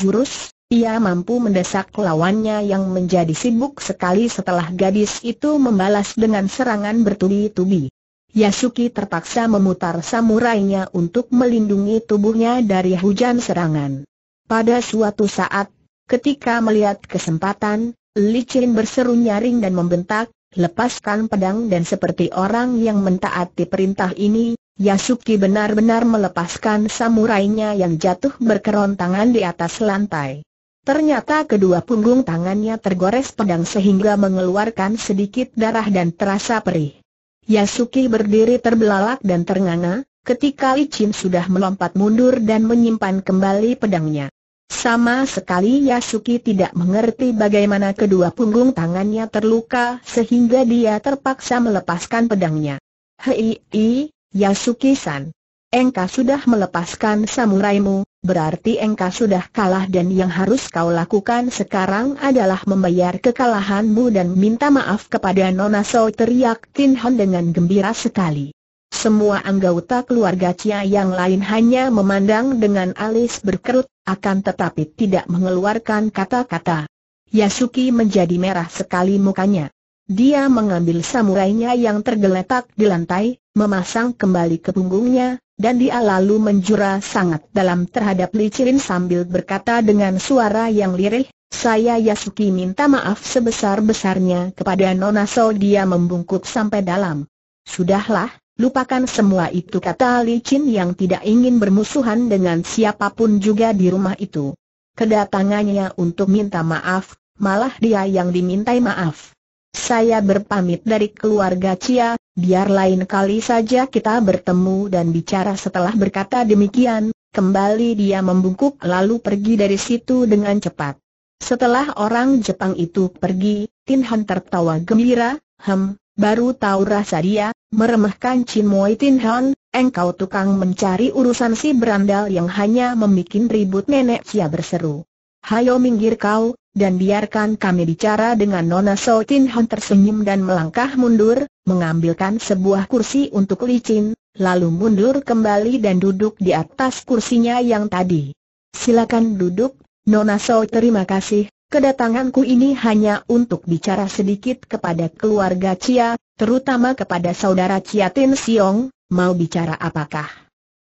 jurus, ia mampu mendesak lawannya yang menjadi sibuk sekali setelah gadis itu membalas dengan serangan bertubi-tubi. Yasuki terpaksa memutar samurainya untuk melindungi tubuhnya dari hujan serangan. Pada suatu saat, ketika melihat kesempatan, Li Qin berseru nyaring dan membentak, lepaskan pedang dan seperti orang yang mentaati perintah ini, Yasuki benar-benar melepaskan samurainya yang jatuh berkerontangan di atas lantai. Ternyata kedua punggung tangannya tergores pedang sehingga mengeluarkan sedikit darah dan terasa perih. Yasuki berdiri terbelalak dan ternganga, ketika Ichim sudah melompat mundur dan menyimpan kembali pedangnya. Sama sekali Yasuki tidak mengerti bagaimana kedua punggung tangannya terluka sehingga dia terpaksa melepaskan pedangnya. Hei, Yasuki-san. Engkau sudah melepaskan samuraimu, berarti engkau sudah kalah dan yang harus kau lakukan sekarang adalah membayar kekalahanmu dan minta maaf kepada Nona So teriak Tin Hon dengan gembira sekali. Semua anggota keluarga Cia yang lain hanya memandang dengan alis berkerut, akan tetapi tidak mengeluarkan kata-kata. Yasuki menjadi merah sekali mukanya. Dia mengambil samurainya yang tergeletak di lantai, memasang kembali ke punggungnya, dan dia lalu menjura sangat dalam terhadap Li sambil berkata dengan suara yang lirih, saya Yasuki minta maaf sebesar-besarnya kepada Nona So dia membungkuk sampai dalam. Sudahlah, lupakan semua itu kata Li Chin yang tidak ingin bermusuhan dengan siapapun juga di rumah itu. Kedatangannya untuk minta maaf, malah dia yang dimintai maaf. Saya berpamit dari keluarga Cia, biar lain kali saja kita bertemu dan bicara setelah berkata demikian, kembali dia membungkuk lalu pergi dari situ dengan cepat. Setelah orang Jepang itu pergi, Tin Han tertawa gembira, hem, baru tahu rasa dia, meremehkan Chin Moi Tin Han, engkau tukang mencari urusan si berandal yang hanya membuat ribut nenek Cia berseru. Hayo minggir kau, dan biarkan kami bicara dengan Nona So Tin Hon tersenyum dan melangkah mundur, mengambilkan sebuah kursi untuk licin, lalu mundur kembali dan duduk di atas kursinya yang tadi. Silakan duduk, Nona So terima kasih, kedatanganku ini hanya untuk bicara sedikit kepada keluarga Chia, terutama kepada saudara Chia Tin Siong, mau bicara apakah?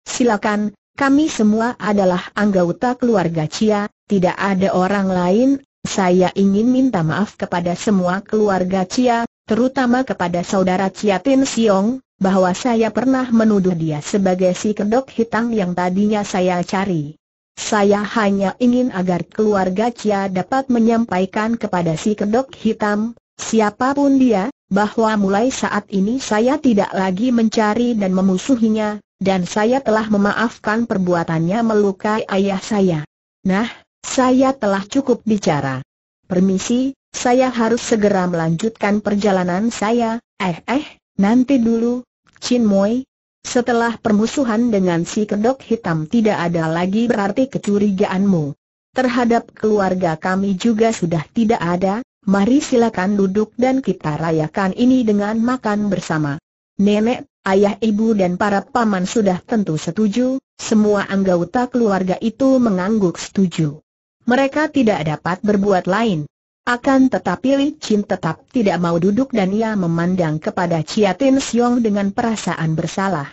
Silakan, kami semua adalah anggota keluarga Cia, tidak ada orang lain. Saya ingin minta maaf kepada semua keluarga Cia, terutama kepada saudara Cia Tin Siong, bahwa saya pernah menuduh dia sebagai si kedok hitam yang tadinya saya cari. Saya hanya ingin agar keluarga Cia dapat menyampaikan kepada si kedok hitam, siapapun dia, bahwa mulai saat ini saya tidak lagi mencari dan memusuhinya, dan saya telah memaafkan perbuatannya melukai ayah saya. Nah, saya telah cukup bicara. Permisi, saya harus segera melanjutkan perjalanan saya, eh eh, nanti dulu, Chin Moi. Setelah permusuhan dengan si kedok hitam tidak ada lagi berarti kecurigaanmu. Terhadap keluarga kami juga sudah tidak ada, mari silakan duduk dan kita rayakan ini dengan makan bersama. Nenek Ayah ibu dan para paman sudah tentu setuju, semua anggota keluarga itu mengangguk setuju. Mereka tidak dapat berbuat lain. Akan tetapi Li Chin tetap tidak mau duduk dan ia memandang kepada Chia Tin Siong dengan perasaan bersalah.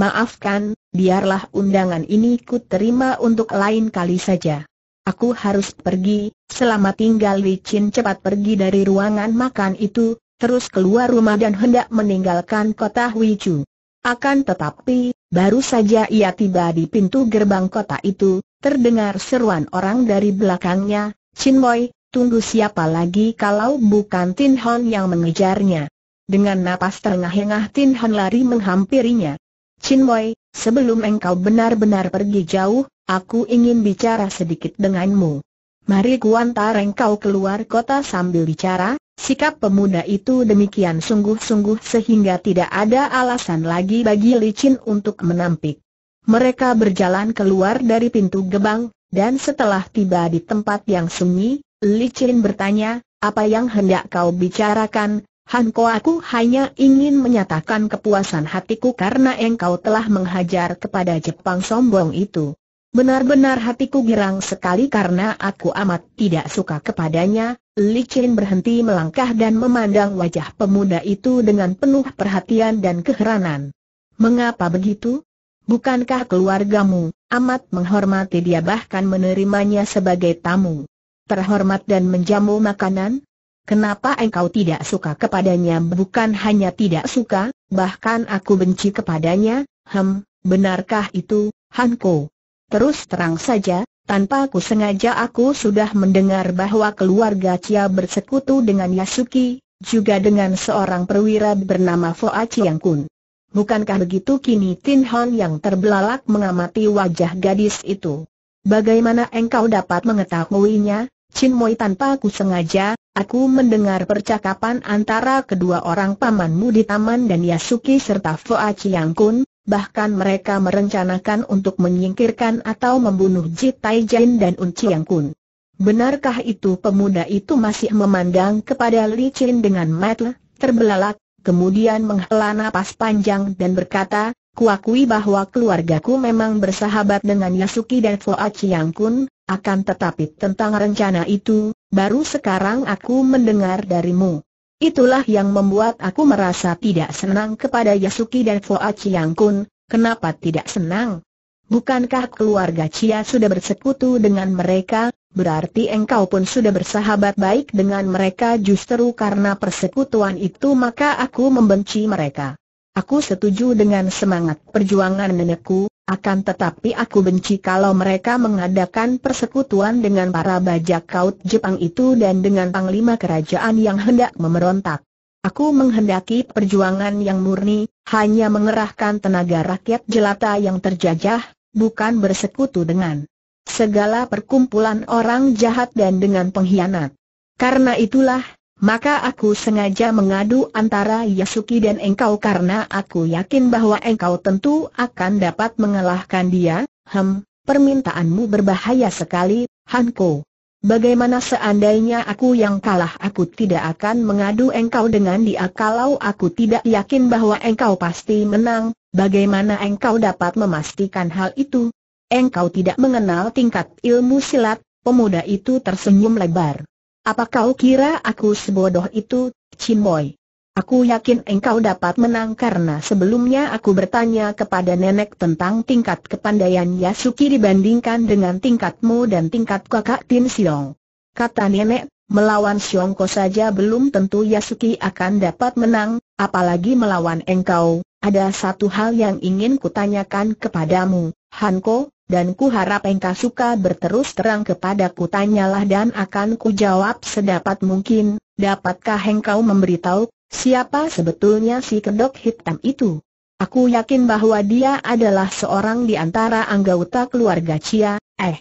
Maafkan, biarlah undangan ini ku terima untuk lain kali saja. Aku harus pergi, Selamat tinggal Li Chin cepat pergi dari ruangan makan itu, terus keluar rumah dan hendak meninggalkan kota Huichu. Akan tetapi, baru saja ia tiba di pintu gerbang kota itu, terdengar seruan orang dari belakangnya, Chin Boy, tunggu siapa lagi kalau bukan Tin Hon yang mengejarnya. Dengan napas terengah-engah Tin Hon lari menghampirinya. Chin Boy, sebelum engkau benar-benar pergi jauh, aku ingin bicara sedikit denganmu. Mari kuantar engkau keluar kota sambil bicara, Sikap pemuda itu demikian sungguh-sungguh sehingga tidak ada alasan lagi bagi licin untuk menampik. Mereka berjalan keluar dari pintu gebang, dan setelah tiba di tempat yang sunyi, licin bertanya, apa yang hendak kau bicarakan, Hanko aku hanya ingin menyatakan kepuasan hatiku karena engkau telah menghajar kepada Jepang sombong itu. Benar-benar hatiku girang sekali karena aku amat tidak suka kepadanya, Li Qin berhenti melangkah dan memandang wajah pemuda itu dengan penuh perhatian dan keheranan. Mengapa begitu? Bukankah keluargamu, amat menghormati dia bahkan menerimanya sebagai tamu? Terhormat dan menjamu makanan? Kenapa engkau tidak suka kepadanya bukan hanya tidak suka, bahkan aku benci kepadanya, hem, benarkah itu, Hanko? Terus terang saja, tanpa aku sengaja aku sudah mendengar bahwa keluarga Chia bersekutu dengan Yasuki, juga dengan seorang perwira bernama Foa Chiang Kun. Bukankah begitu kini Tin Hon yang terbelalak mengamati wajah gadis itu? Bagaimana engkau dapat mengetahuinya, Chin Moi tanpa aku sengaja, aku mendengar percakapan antara kedua orang pamanmu di taman dan Yasuki serta Foa Chiang Kun, bahkan mereka merencanakan untuk menyingkirkan atau membunuh Ji Taijin dan Un Chiang Kun. Benarkah itu pemuda itu masih memandang kepada Li Chin dengan mata terbelalak, kemudian menghela nafas panjang dan berkata, Kuakui bahwa keluargaku memang bersahabat dengan Yasuki dan Foa Chiang Kun, akan tetapi tentang rencana itu, baru sekarang aku mendengar darimu. Itulah yang membuat aku merasa tidak senang kepada Yasuki dan Foa Chiang Kun, kenapa tidak senang? Bukankah keluarga Chia sudah bersekutu dengan mereka, berarti engkau pun sudah bersahabat baik dengan mereka justru karena persekutuan itu maka aku membenci mereka. Aku setuju dengan semangat perjuangan nenekku, akan tetapi aku benci kalau mereka mengadakan persekutuan dengan para bajak kaut Jepang itu dan dengan panglima kerajaan yang hendak memberontak. Aku menghendaki perjuangan yang murni, hanya mengerahkan tenaga rakyat jelata yang terjajah, bukan bersekutu dengan segala perkumpulan orang jahat dan dengan pengkhianat. Karena itulah, maka aku sengaja mengadu antara Yasuki dan engkau karena aku yakin bahwa engkau tentu akan dapat mengalahkan dia, hem, permintaanmu berbahaya sekali, Hanko. Bagaimana seandainya aku yang kalah aku tidak akan mengadu engkau dengan dia kalau aku tidak yakin bahwa engkau pasti menang, bagaimana engkau dapat memastikan hal itu? Engkau tidak mengenal tingkat ilmu silat, pemuda itu tersenyum lebar. Apa kau kira aku sebodoh itu, Cimoy? Aku yakin engkau dapat menang karena sebelumnya aku bertanya kepada nenek tentang tingkat kepandaian Yasuki dibandingkan dengan tingkatmu dan tingkat kakak Tin Siong. Kata nenek, melawan Siongko saja belum tentu Yasuki akan dapat menang, apalagi melawan engkau. Ada satu hal yang ingin kutanyakan kepadamu, Hanko, dan ku harap engkau suka berterus terang kepadaku tanyalah dan akan ku jawab sedapat mungkin, dapatkah engkau memberitahu, siapa sebetulnya si kedok hitam itu? Aku yakin bahwa dia adalah seorang di antara anggota keluarga Cia, eh.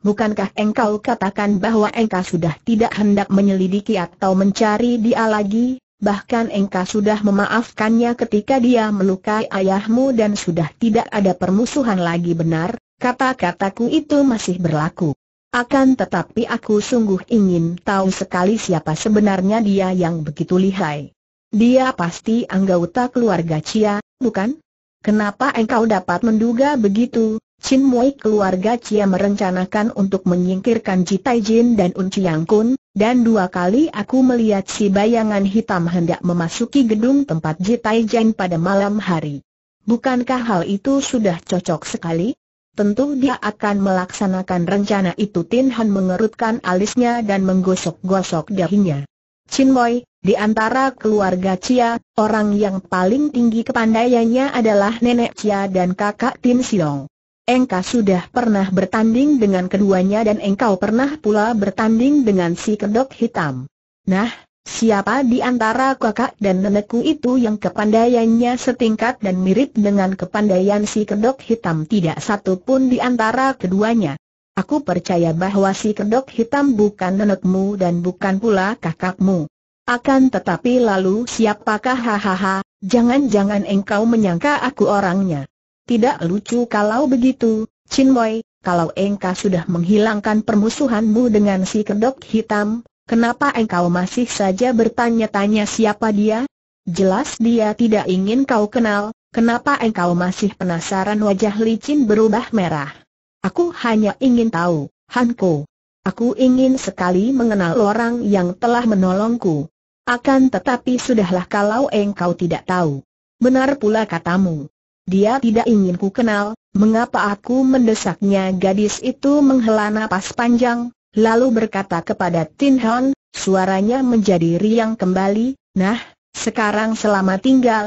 Bukankah engkau katakan bahwa engkau sudah tidak hendak menyelidiki atau mencari dia lagi, bahkan engkau sudah memaafkannya ketika dia melukai ayahmu dan sudah tidak ada permusuhan lagi benar? Kata-kataku itu masih berlaku. Akan tetapi aku sungguh ingin tahu sekali siapa sebenarnya dia yang begitu lihai. Dia pasti anggota keluarga Cia, bukan? Kenapa engkau dapat menduga begitu? Chin Moi keluarga Cia merencanakan untuk menyingkirkan Ji Tai Jin dan Un Chiang Kun, dan dua kali aku melihat si bayangan hitam hendak memasuki gedung tempat Ji Tai Jin pada malam hari. Bukankah hal itu sudah cocok sekali? tentu dia akan melaksanakan rencana itu Tin Han mengerutkan alisnya dan menggosok-gosok dahinya. Chin Moy, di antara keluarga Chia, orang yang paling tinggi kepandaiannya adalah nenek Chia dan kakak Tin Siong. Engkau sudah pernah bertanding dengan keduanya dan engkau pernah pula bertanding dengan si kedok hitam. Nah, Siapa di antara kakak dan nenekku itu yang kepandaiannya setingkat dan mirip dengan kepandaian si kedok hitam tidak satu pun di antara keduanya. Aku percaya bahwa si kedok hitam bukan nenekmu dan bukan pula kakakmu. Akan tetapi lalu siapakah hahaha, jangan-jangan engkau menyangka aku orangnya. Tidak lucu kalau begitu, Chin Boy, kalau engkau sudah menghilangkan permusuhanmu dengan si kedok hitam, Kenapa engkau masih saja bertanya-tanya siapa dia? Jelas dia tidak ingin kau kenal, kenapa engkau masih penasaran wajah licin berubah merah? Aku hanya ingin tahu, Hanko. Aku ingin sekali mengenal orang yang telah menolongku. Akan tetapi sudahlah kalau engkau tidak tahu. Benar pula katamu. Dia tidak ingin ku kenal, mengapa aku mendesaknya gadis itu menghela napas panjang, lalu berkata kepada Tin Hon, suaranya menjadi riang kembali, nah, sekarang selamat tinggal,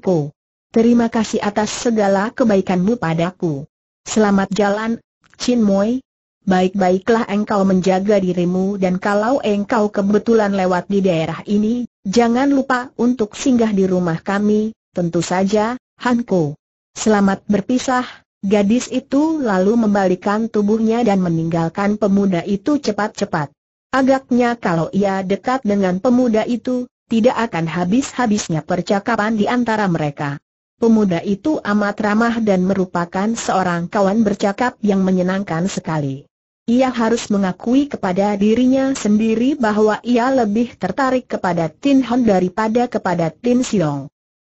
Ko. Terima kasih atas segala kebaikanmu padaku. Selamat jalan, Chin Moi. Baik-baiklah engkau menjaga dirimu dan kalau engkau kebetulan lewat di daerah ini, jangan lupa untuk singgah di rumah kami, tentu saja, Ko. Selamat berpisah, Gadis itu lalu membalikan tubuhnya dan meninggalkan pemuda itu cepat-cepat. Agaknya kalau ia dekat dengan pemuda itu, tidak akan habis-habisnya percakapan di antara mereka. Pemuda itu amat ramah dan merupakan seorang kawan bercakap yang menyenangkan sekali. Ia harus mengakui kepada dirinya sendiri bahwa ia lebih tertarik kepada Tin Hon daripada kepada Tin Siong.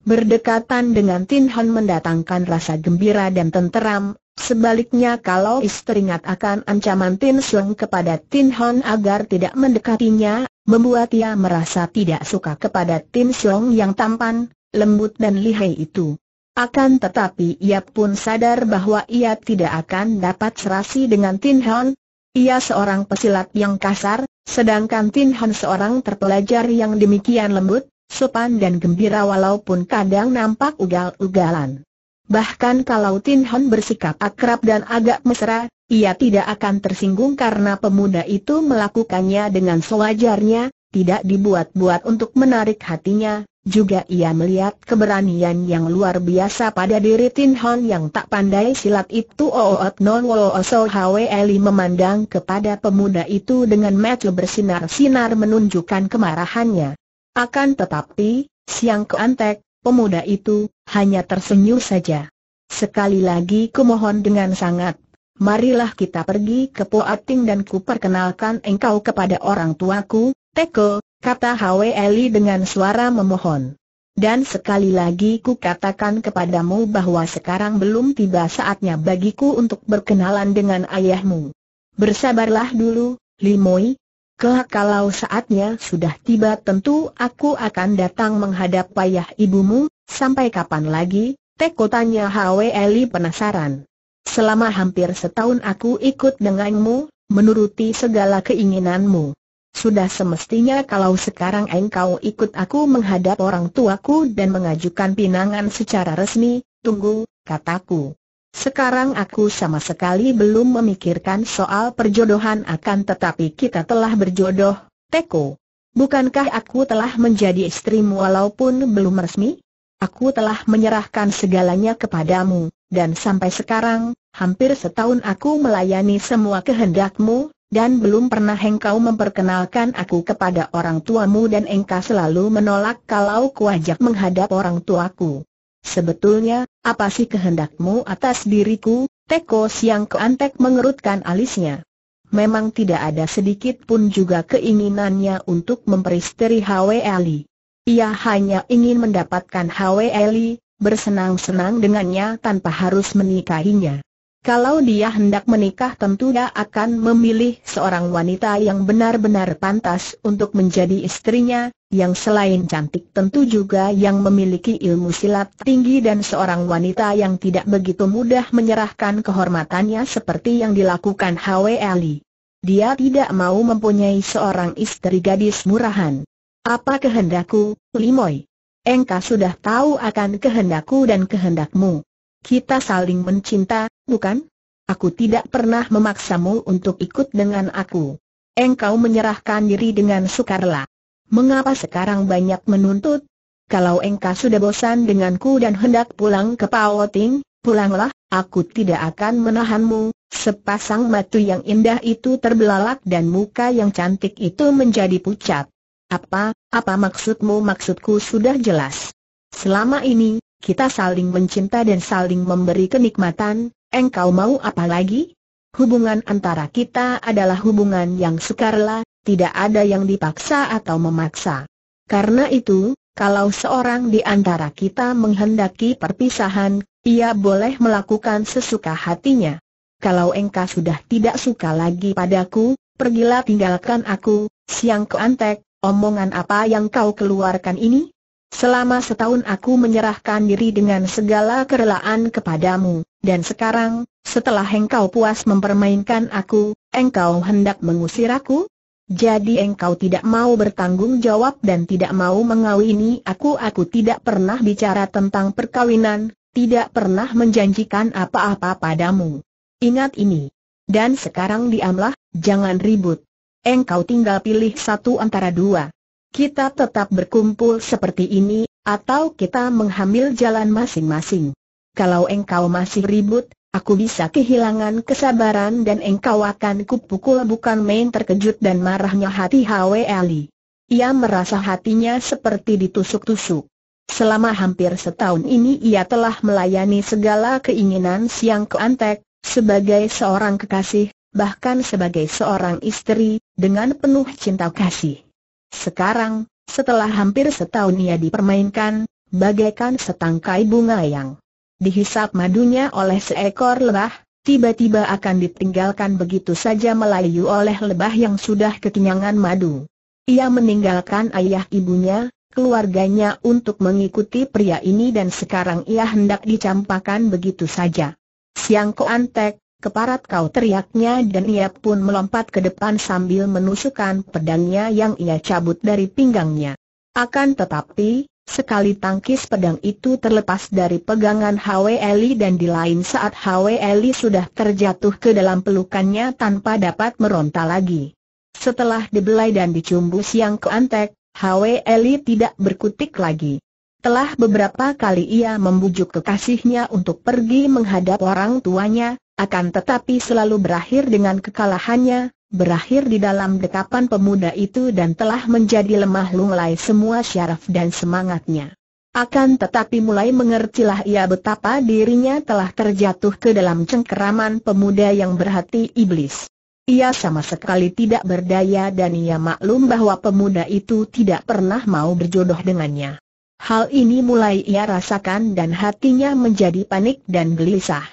Berdekatan dengan Tin Han mendatangkan rasa gembira dan tenteram, sebaliknya kalau Is teringat akan ancaman Tin Seng kepada Tin Han agar tidak mendekatinya, membuat ia merasa tidak suka kepada Tin Seng yang tampan, lembut dan lihai itu. Akan tetapi ia pun sadar bahwa ia tidak akan dapat serasi dengan Tin Han, ia seorang pesilat yang kasar, sedangkan Tin Han seorang terpelajar yang demikian lembut, sopan dan gembira walaupun kadang nampak ugal-ugalan. Bahkan kalau Tin Hon bersikap akrab dan agak mesra, ia tidak akan tersinggung karena pemuda itu melakukannya dengan sewajarnya, tidak dibuat-buat untuk menarik hatinya, juga ia melihat keberanian yang luar biasa pada diri Tin Hon yang tak pandai silat itu Oh Oot Non Wooso Hwe Eli memandang kepada pemuda itu dengan mata bersinar-sinar menunjukkan kemarahannya. Akan tetapi, siang keantek, pemuda itu, hanya tersenyum saja. Sekali lagi kumohon dengan sangat, marilah kita pergi ke Poating dan kuperkenalkan engkau kepada orang tuaku, Teko, kata Hwe Eli dengan suara memohon. Dan sekali lagi ku katakan kepadamu bahwa sekarang belum tiba saatnya bagiku untuk berkenalan dengan ayahmu. Bersabarlah dulu, Limoi, Kelak kalau saatnya sudah tiba tentu aku akan datang menghadap payah ibumu, sampai kapan lagi? Teko tanya Hwe Eli penasaran. Selama hampir setahun aku ikut denganmu, menuruti segala keinginanmu. Sudah semestinya kalau sekarang engkau ikut aku menghadap orang tuaku dan mengajukan pinangan secara resmi, tunggu, kataku. Sekarang aku sama sekali belum memikirkan soal perjodohan akan tetapi kita telah berjodoh, Teko. Bukankah aku telah menjadi istrimu walaupun belum resmi? Aku telah menyerahkan segalanya kepadamu, dan sampai sekarang, hampir setahun aku melayani semua kehendakmu, dan belum pernah engkau memperkenalkan aku kepada orang tuamu dan engkau selalu menolak kalau kuajak menghadap orang tuaku. Sebetulnya, apa sih kehendakmu atas diriku? Teko Siang Keantek mengerutkan alisnya. Memang tidak ada sedikit pun juga keinginannya untuk memperisteri Hwe Eli. Ia hanya ingin mendapatkan Hwe Eli, bersenang-senang dengannya tanpa harus menikahinya. Kalau dia hendak menikah tentu dia akan memilih seorang wanita yang benar-benar pantas untuk menjadi istrinya, yang selain cantik tentu juga yang memiliki ilmu silat tinggi dan seorang wanita yang tidak begitu mudah menyerahkan kehormatannya seperti yang dilakukan Hwe Ali. Dia tidak mau mempunyai seorang istri gadis murahan. Apa kehendakku, Limoy? Engkau sudah tahu akan kehendakku dan kehendakmu. Kita saling mencinta, bukan? Aku tidak pernah memaksamu untuk ikut dengan aku. Engkau menyerahkan diri dengan sukarela. Mengapa sekarang banyak menuntut? Kalau engkau sudah bosan denganku dan hendak pulang ke Ting, pulanglah, aku tidak akan menahanmu. Sepasang mata yang indah itu terbelalak dan muka yang cantik itu menjadi pucat. Apa, apa maksudmu? Maksudku sudah jelas. Selama ini, kita saling mencinta dan saling memberi kenikmatan, engkau mau apa lagi? Hubungan antara kita adalah hubungan yang sukarela, tidak ada yang dipaksa atau memaksa. Karena itu, kalau seorang di antara kita menghendaki perpisahan, ia boleh melakukan sesuka hatinya. Kalau engkau sudah tidak suka lagi padaku, pergilah tinggalkan aku, siang keantek, omongan apa yang kau keluarkan ini? Selama setahun aku menyerahkan diri dengan segala kerelaan kepadamu, dan sekarang, setelah engkau puas mempermainkan aku, engkau hendak mengusir aku? Jadi engkau tidak mau bertanggung jawab dan tidak mau mengawini aku Aku tidak pernah bicara tentang perkawinan, tidak pernah menjanjikan apa-apa padamu Ingat ini Dan sekarang diamlah, jangan ribut Engkau tinggal pilih satu antara dua kita tetap berkumpul seperti ini, atau kita menghamil jalan masing-masing. Kalau engkau masih ribut, aku bisa kehilangan kesabaran dan engkau akan kupukul bukan main terkejut dan marahnya hati Hwe Ali. Ia merasa hatinya seperti ditusuk-tusuk. Selama hampir setahun ini ia telah melayani segala keinginan Siang Keantek, sebagai seorang kekasih, bahkan sebagai seorang istri, dengan penuh cinta kasih. Sekarang, setelah hampir setahun ia dipermainkan, bagaikan setangkai bunga yang dihisap madunya oleh seekor lebah, tiba-tiba akan ditinggalkan begitu saja melayu oleh lebah yang sudah kekenyangan madu. Ia meninggalkan ayah ibunya, keluarganya untuk mengikuti pria ini dan sekarang ia hendak dicampakan begitu saja. Siang Koantek, Keparat kau teriaknya dan ia pun melompat ke depan sambil menusukkan pedangnya yang ia cabut dari pinggangnya. Akan tetapi, sekali tangkis pedang itu terlepas dari pegangan Hwe Eli dan di lain saat Hwe Eli sudah terjatuh ke dalam pelukannya tanpa dapat meronta lagi. Setelah dibelai dan dicumbus yang ke antek, Hwe Eli tidak berkutik lagi. Telah beberapa kali ia membujuk kekasihnya untuk pergi menghadap orang tuanya, akan tetapi selalu berakhir dengan kekalahannya, berakhir di dalam dekapan pemuda itu dan telah menjadi lemah lunglai semua syaraf dan semangatnya. Akan tetapi mulai mengertilah ia betapa dirinya telah terjatuh ke dalam cengkeraman pemuda yang berhati iblis. Ia sama sekali tidak berdaya dan ia maklum bahwa pemuda itu tidak pernah mau berjodoh dengannya. Hal ini mulai ia rasakan dan hatinya menjadi panik dan gelisah.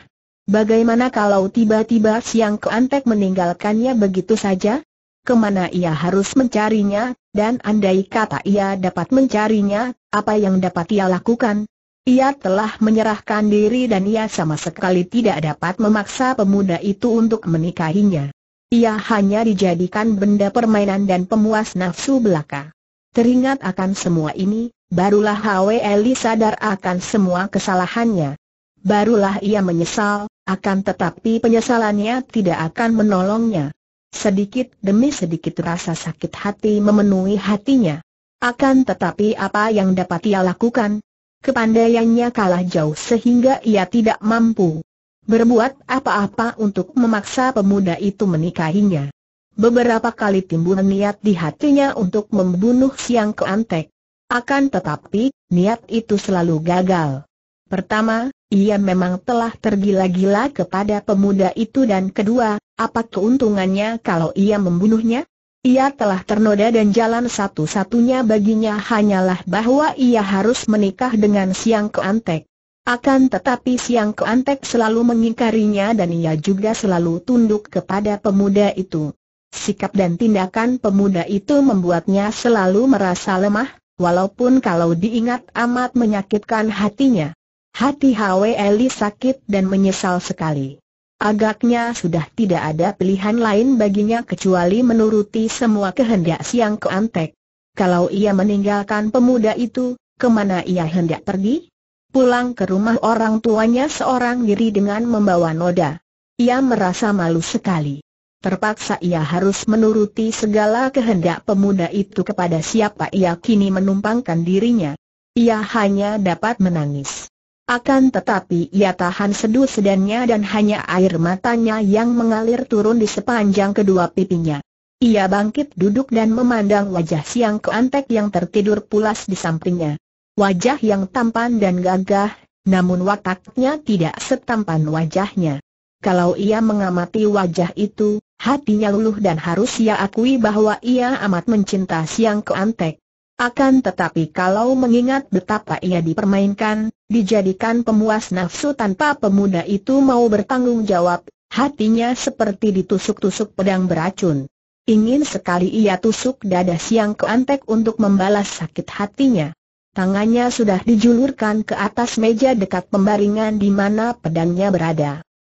Bagaimana kalau tiba-tiba Siang Keantek meninggalkannya begitu saja? Kemana ia harus mencarinya, dan andai kata ia dapat mencarinya, apa yang dapat ia lakukan? Ia telah menyerahkan diri dan ia sama sekali tidak dapat memaksa pemuda itu untuk menikahinya. Ia hanya dijadikan benda permainan dan pemuas nafsu belaka. Teringat akan semua ini, Barulah Eli sadar akan semua kesalahannya. Barulah ia menyesal, akan tetapi penyesalannya tidak akan menolongnya. Sedikit demi sedikit rasa sakit hati memenuhi hatinya. Akan tetapi apa yang dapat ia lakukan? Kepandaiannya kalah jauh sehingga ia tidak mampu berbuat apa-apa untuk memaksa pemuda itu menikahinya. Beberapa kali timbul niat di hatinya untuk membunuh Siang Keantek. Akan tetapi, niat itu selalu gagal. Pertama, ia memang telah tergila-gila kepada pemuda itu dan kedua, apa keuntungannya kalau ia membunuhnya? Ia telah ternoda dan jalan satu-satunya baginya hanyalah bahwa ia harus menikah dengan Siang Keantek. Akan tetapi Siang Keantek selalu mengingkarinya dan ia juga selalu tunduk kepada pemuda itu. Sikap dan tindakan pemuda itu membuatnya selalu merasa lemah, Walaupun kalau diingat amat menyakitkan hatinya. Hati Hwe Eli sakit dan menyesal sekali. Agaknya sudah tidak ada pilihan lain baginya kecuali menuruti semua kehendak Siang Keantek. Kalau ia meninggalkan pemuda itu, kemana ia hendak pergi? Pulang ke rumah orang tuanya seorang diri dengan membawa noda. Ia merasa malu sekali terpaksa ia harus menuruti segala kehendak pemuda itu kepada siapa ia kini menumpangkan dirinya. Ia hanya dapat menangis. Akan tetapi ia tahan seduh sedannya dan hanya air matanya yang mengalir turun di sepanjang kedua pipinya. Ia bangkit duduk dan memandang wajah siang keantek yang tertidur pulas di sampingnya. Wajah yang tampan dan gagah, namun wataknya tidak setampan wajahnya. Kalau ia mengamati wajah itu, Hatinya luluh dan harus ia akui bahwa ia amat mencinta Siang Keantek. Akan tetapi kalau mengingat betapa ia dipermainkan, dijadikan pemuas nafsu tanpa pemuda itu mau bertanggung jawab, hatinya seperti ditusuk-tusuk pedang beracun. Ingin sekali ia tusuk dada siang keantek untuk membalas sakit hatinya. Tangannya sudah dijulurkan ke atas meja dekat pembaringan di mana pedangnya berada.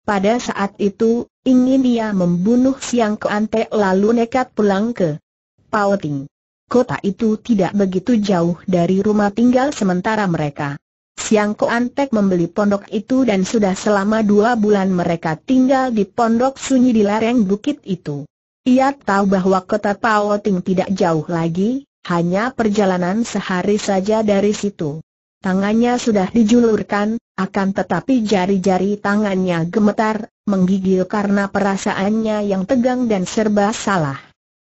Pada saat itu, ingin dia membunuh Siang Keante lalu nekat pulang ke Pauting. Kota itu tidak begitu jauh dari rumah tinggal sementara mereka. Siang Antek membeli pondok itu dan sudah selama dua bulan mereka tinggal di pondok sunyi di lereng bukit itu. Ia tahu bahwa kota Pauting tidak jauh lagi, hanya perjalanan sehari saja dari situ. Tangannya sudah dijulurkan, akan tetapi jari-jari tangannya gemetar, menggigil karena perasaannya yang tegang dan serba salah.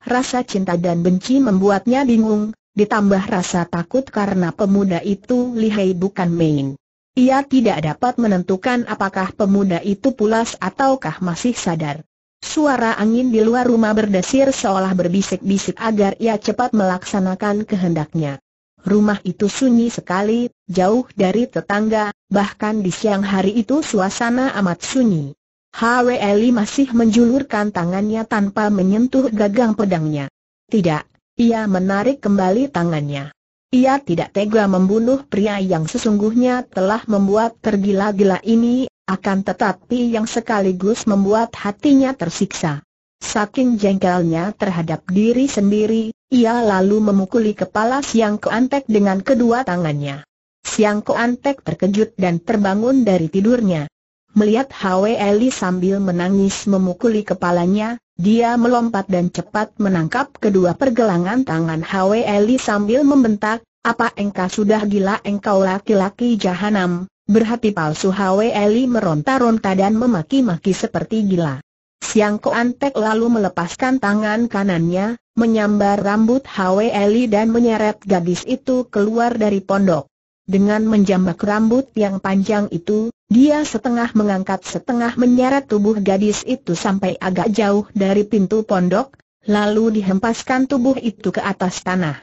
Rasa cinta dan benci membuatnya bingung, ditambah rasa takut karena pemuda itu lihai bukan main. Ia tidak dapat menentukan apakah pemuda itu pulas ataukah masih sadar. Suara angin di luar rumah berdesir seolah berbisik-bisik agar ia cepat melaksanakan kehendaknya. Rumah itu sunyi sekali, jauh dari tetangga, bahkan di siang hari itu suasana amat sunyi. Hweli masih menjulurkan tangannya tanpa menyentuh gagang pedangnya. Tidak, ia menarik kembali tangannya. Ia tidak tega membunuh pria yang sesungguhnya telah membuat tergila-gila ini, akan tetapi yang sekaligus membuat hatinya tersiksa. Saking jengkelnya terhadap diri sendiri, ia lalu memukuli kepala Siang Antek dengan kedua tangannya. Siang Antek terkejut dan terbangun dari tidurnya. Melihat Hwe Eli sambil menangis memukuli kepalanya, dia melompat dan cepat menangkap kedua pergelangan tangan Hwe Eli sambil membentak, apa engkau sudah gila engkau laki-laki jahanam, berhati palsu Hwe Eli meronta-ronta dan memaki-maki seperti gila. Siang antek lalu melepaskan tangan kanannya, menyambar rambut Hwe Eli dan menyeret gadis itu keluar dari pondok. Dengan menjambak rambut yang panjang itu, dia setengah mengangkat setengah menyeret tubuh gadis itu sampai agak jauh dari pintu pondok, lalu dihempaskan tubuh itu ke atas tanah.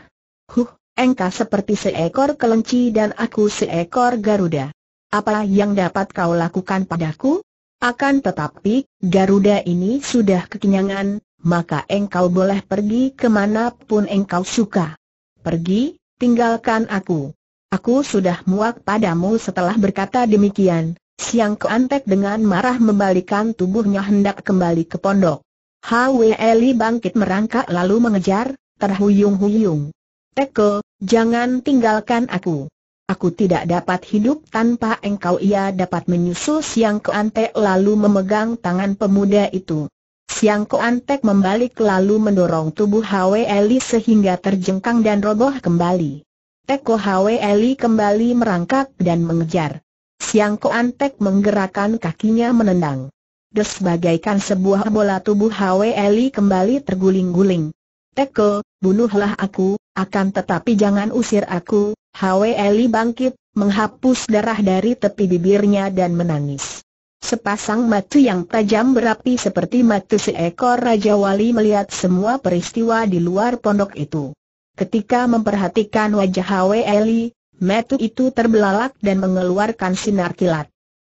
Huh, engkau seperti seekor kelinci dan aku seekor garuda. Apa yang dapat kau lakukan padaku? Akan tetapi, Garuda ini sudah kekenyangan, maka engkau boleh pergi kemanapun engkau suka. Pergi, tinggalkan aku. Aku sudah muak padamu setelah berkata demikian. Siang Keantek dengan marah membalikan tubuhnya hendak kembali ke pondok. Hwe bangkit merangkak lalu mengejar, terhuyung-huyung. Teko, jangan tinggalkan aku. Aku tidak dapat hidup tanpa engkau ia dapat menyusul Siang Antek lalu memegang tangan pemuda itu. Siang Keantek membalik lalu mendorong tubuh Hwe Eli sehingga terjengkang dan roboh kembali. Teko Hwe Eli kembali merangkak dan mengejar. Siang Antek menggerakkan kakinya menendang. Des sebuah bola tubuh Hwe Eli kembali terguling-guling. Teko, bunuhlah aku, akan tetapi jangan usir aku, Hwe Eli bangkit, menghapus darah dari tepi bibirnya dan menangis. Sepasang mata yang tajam berapi seperti mata seekor Raja Wali melihat semua peristiwa di luar pondok itu. Ketika memperhatikan wajah Hwe Eli, mata itu terbelalak dan mengeluarkan sinar kilat.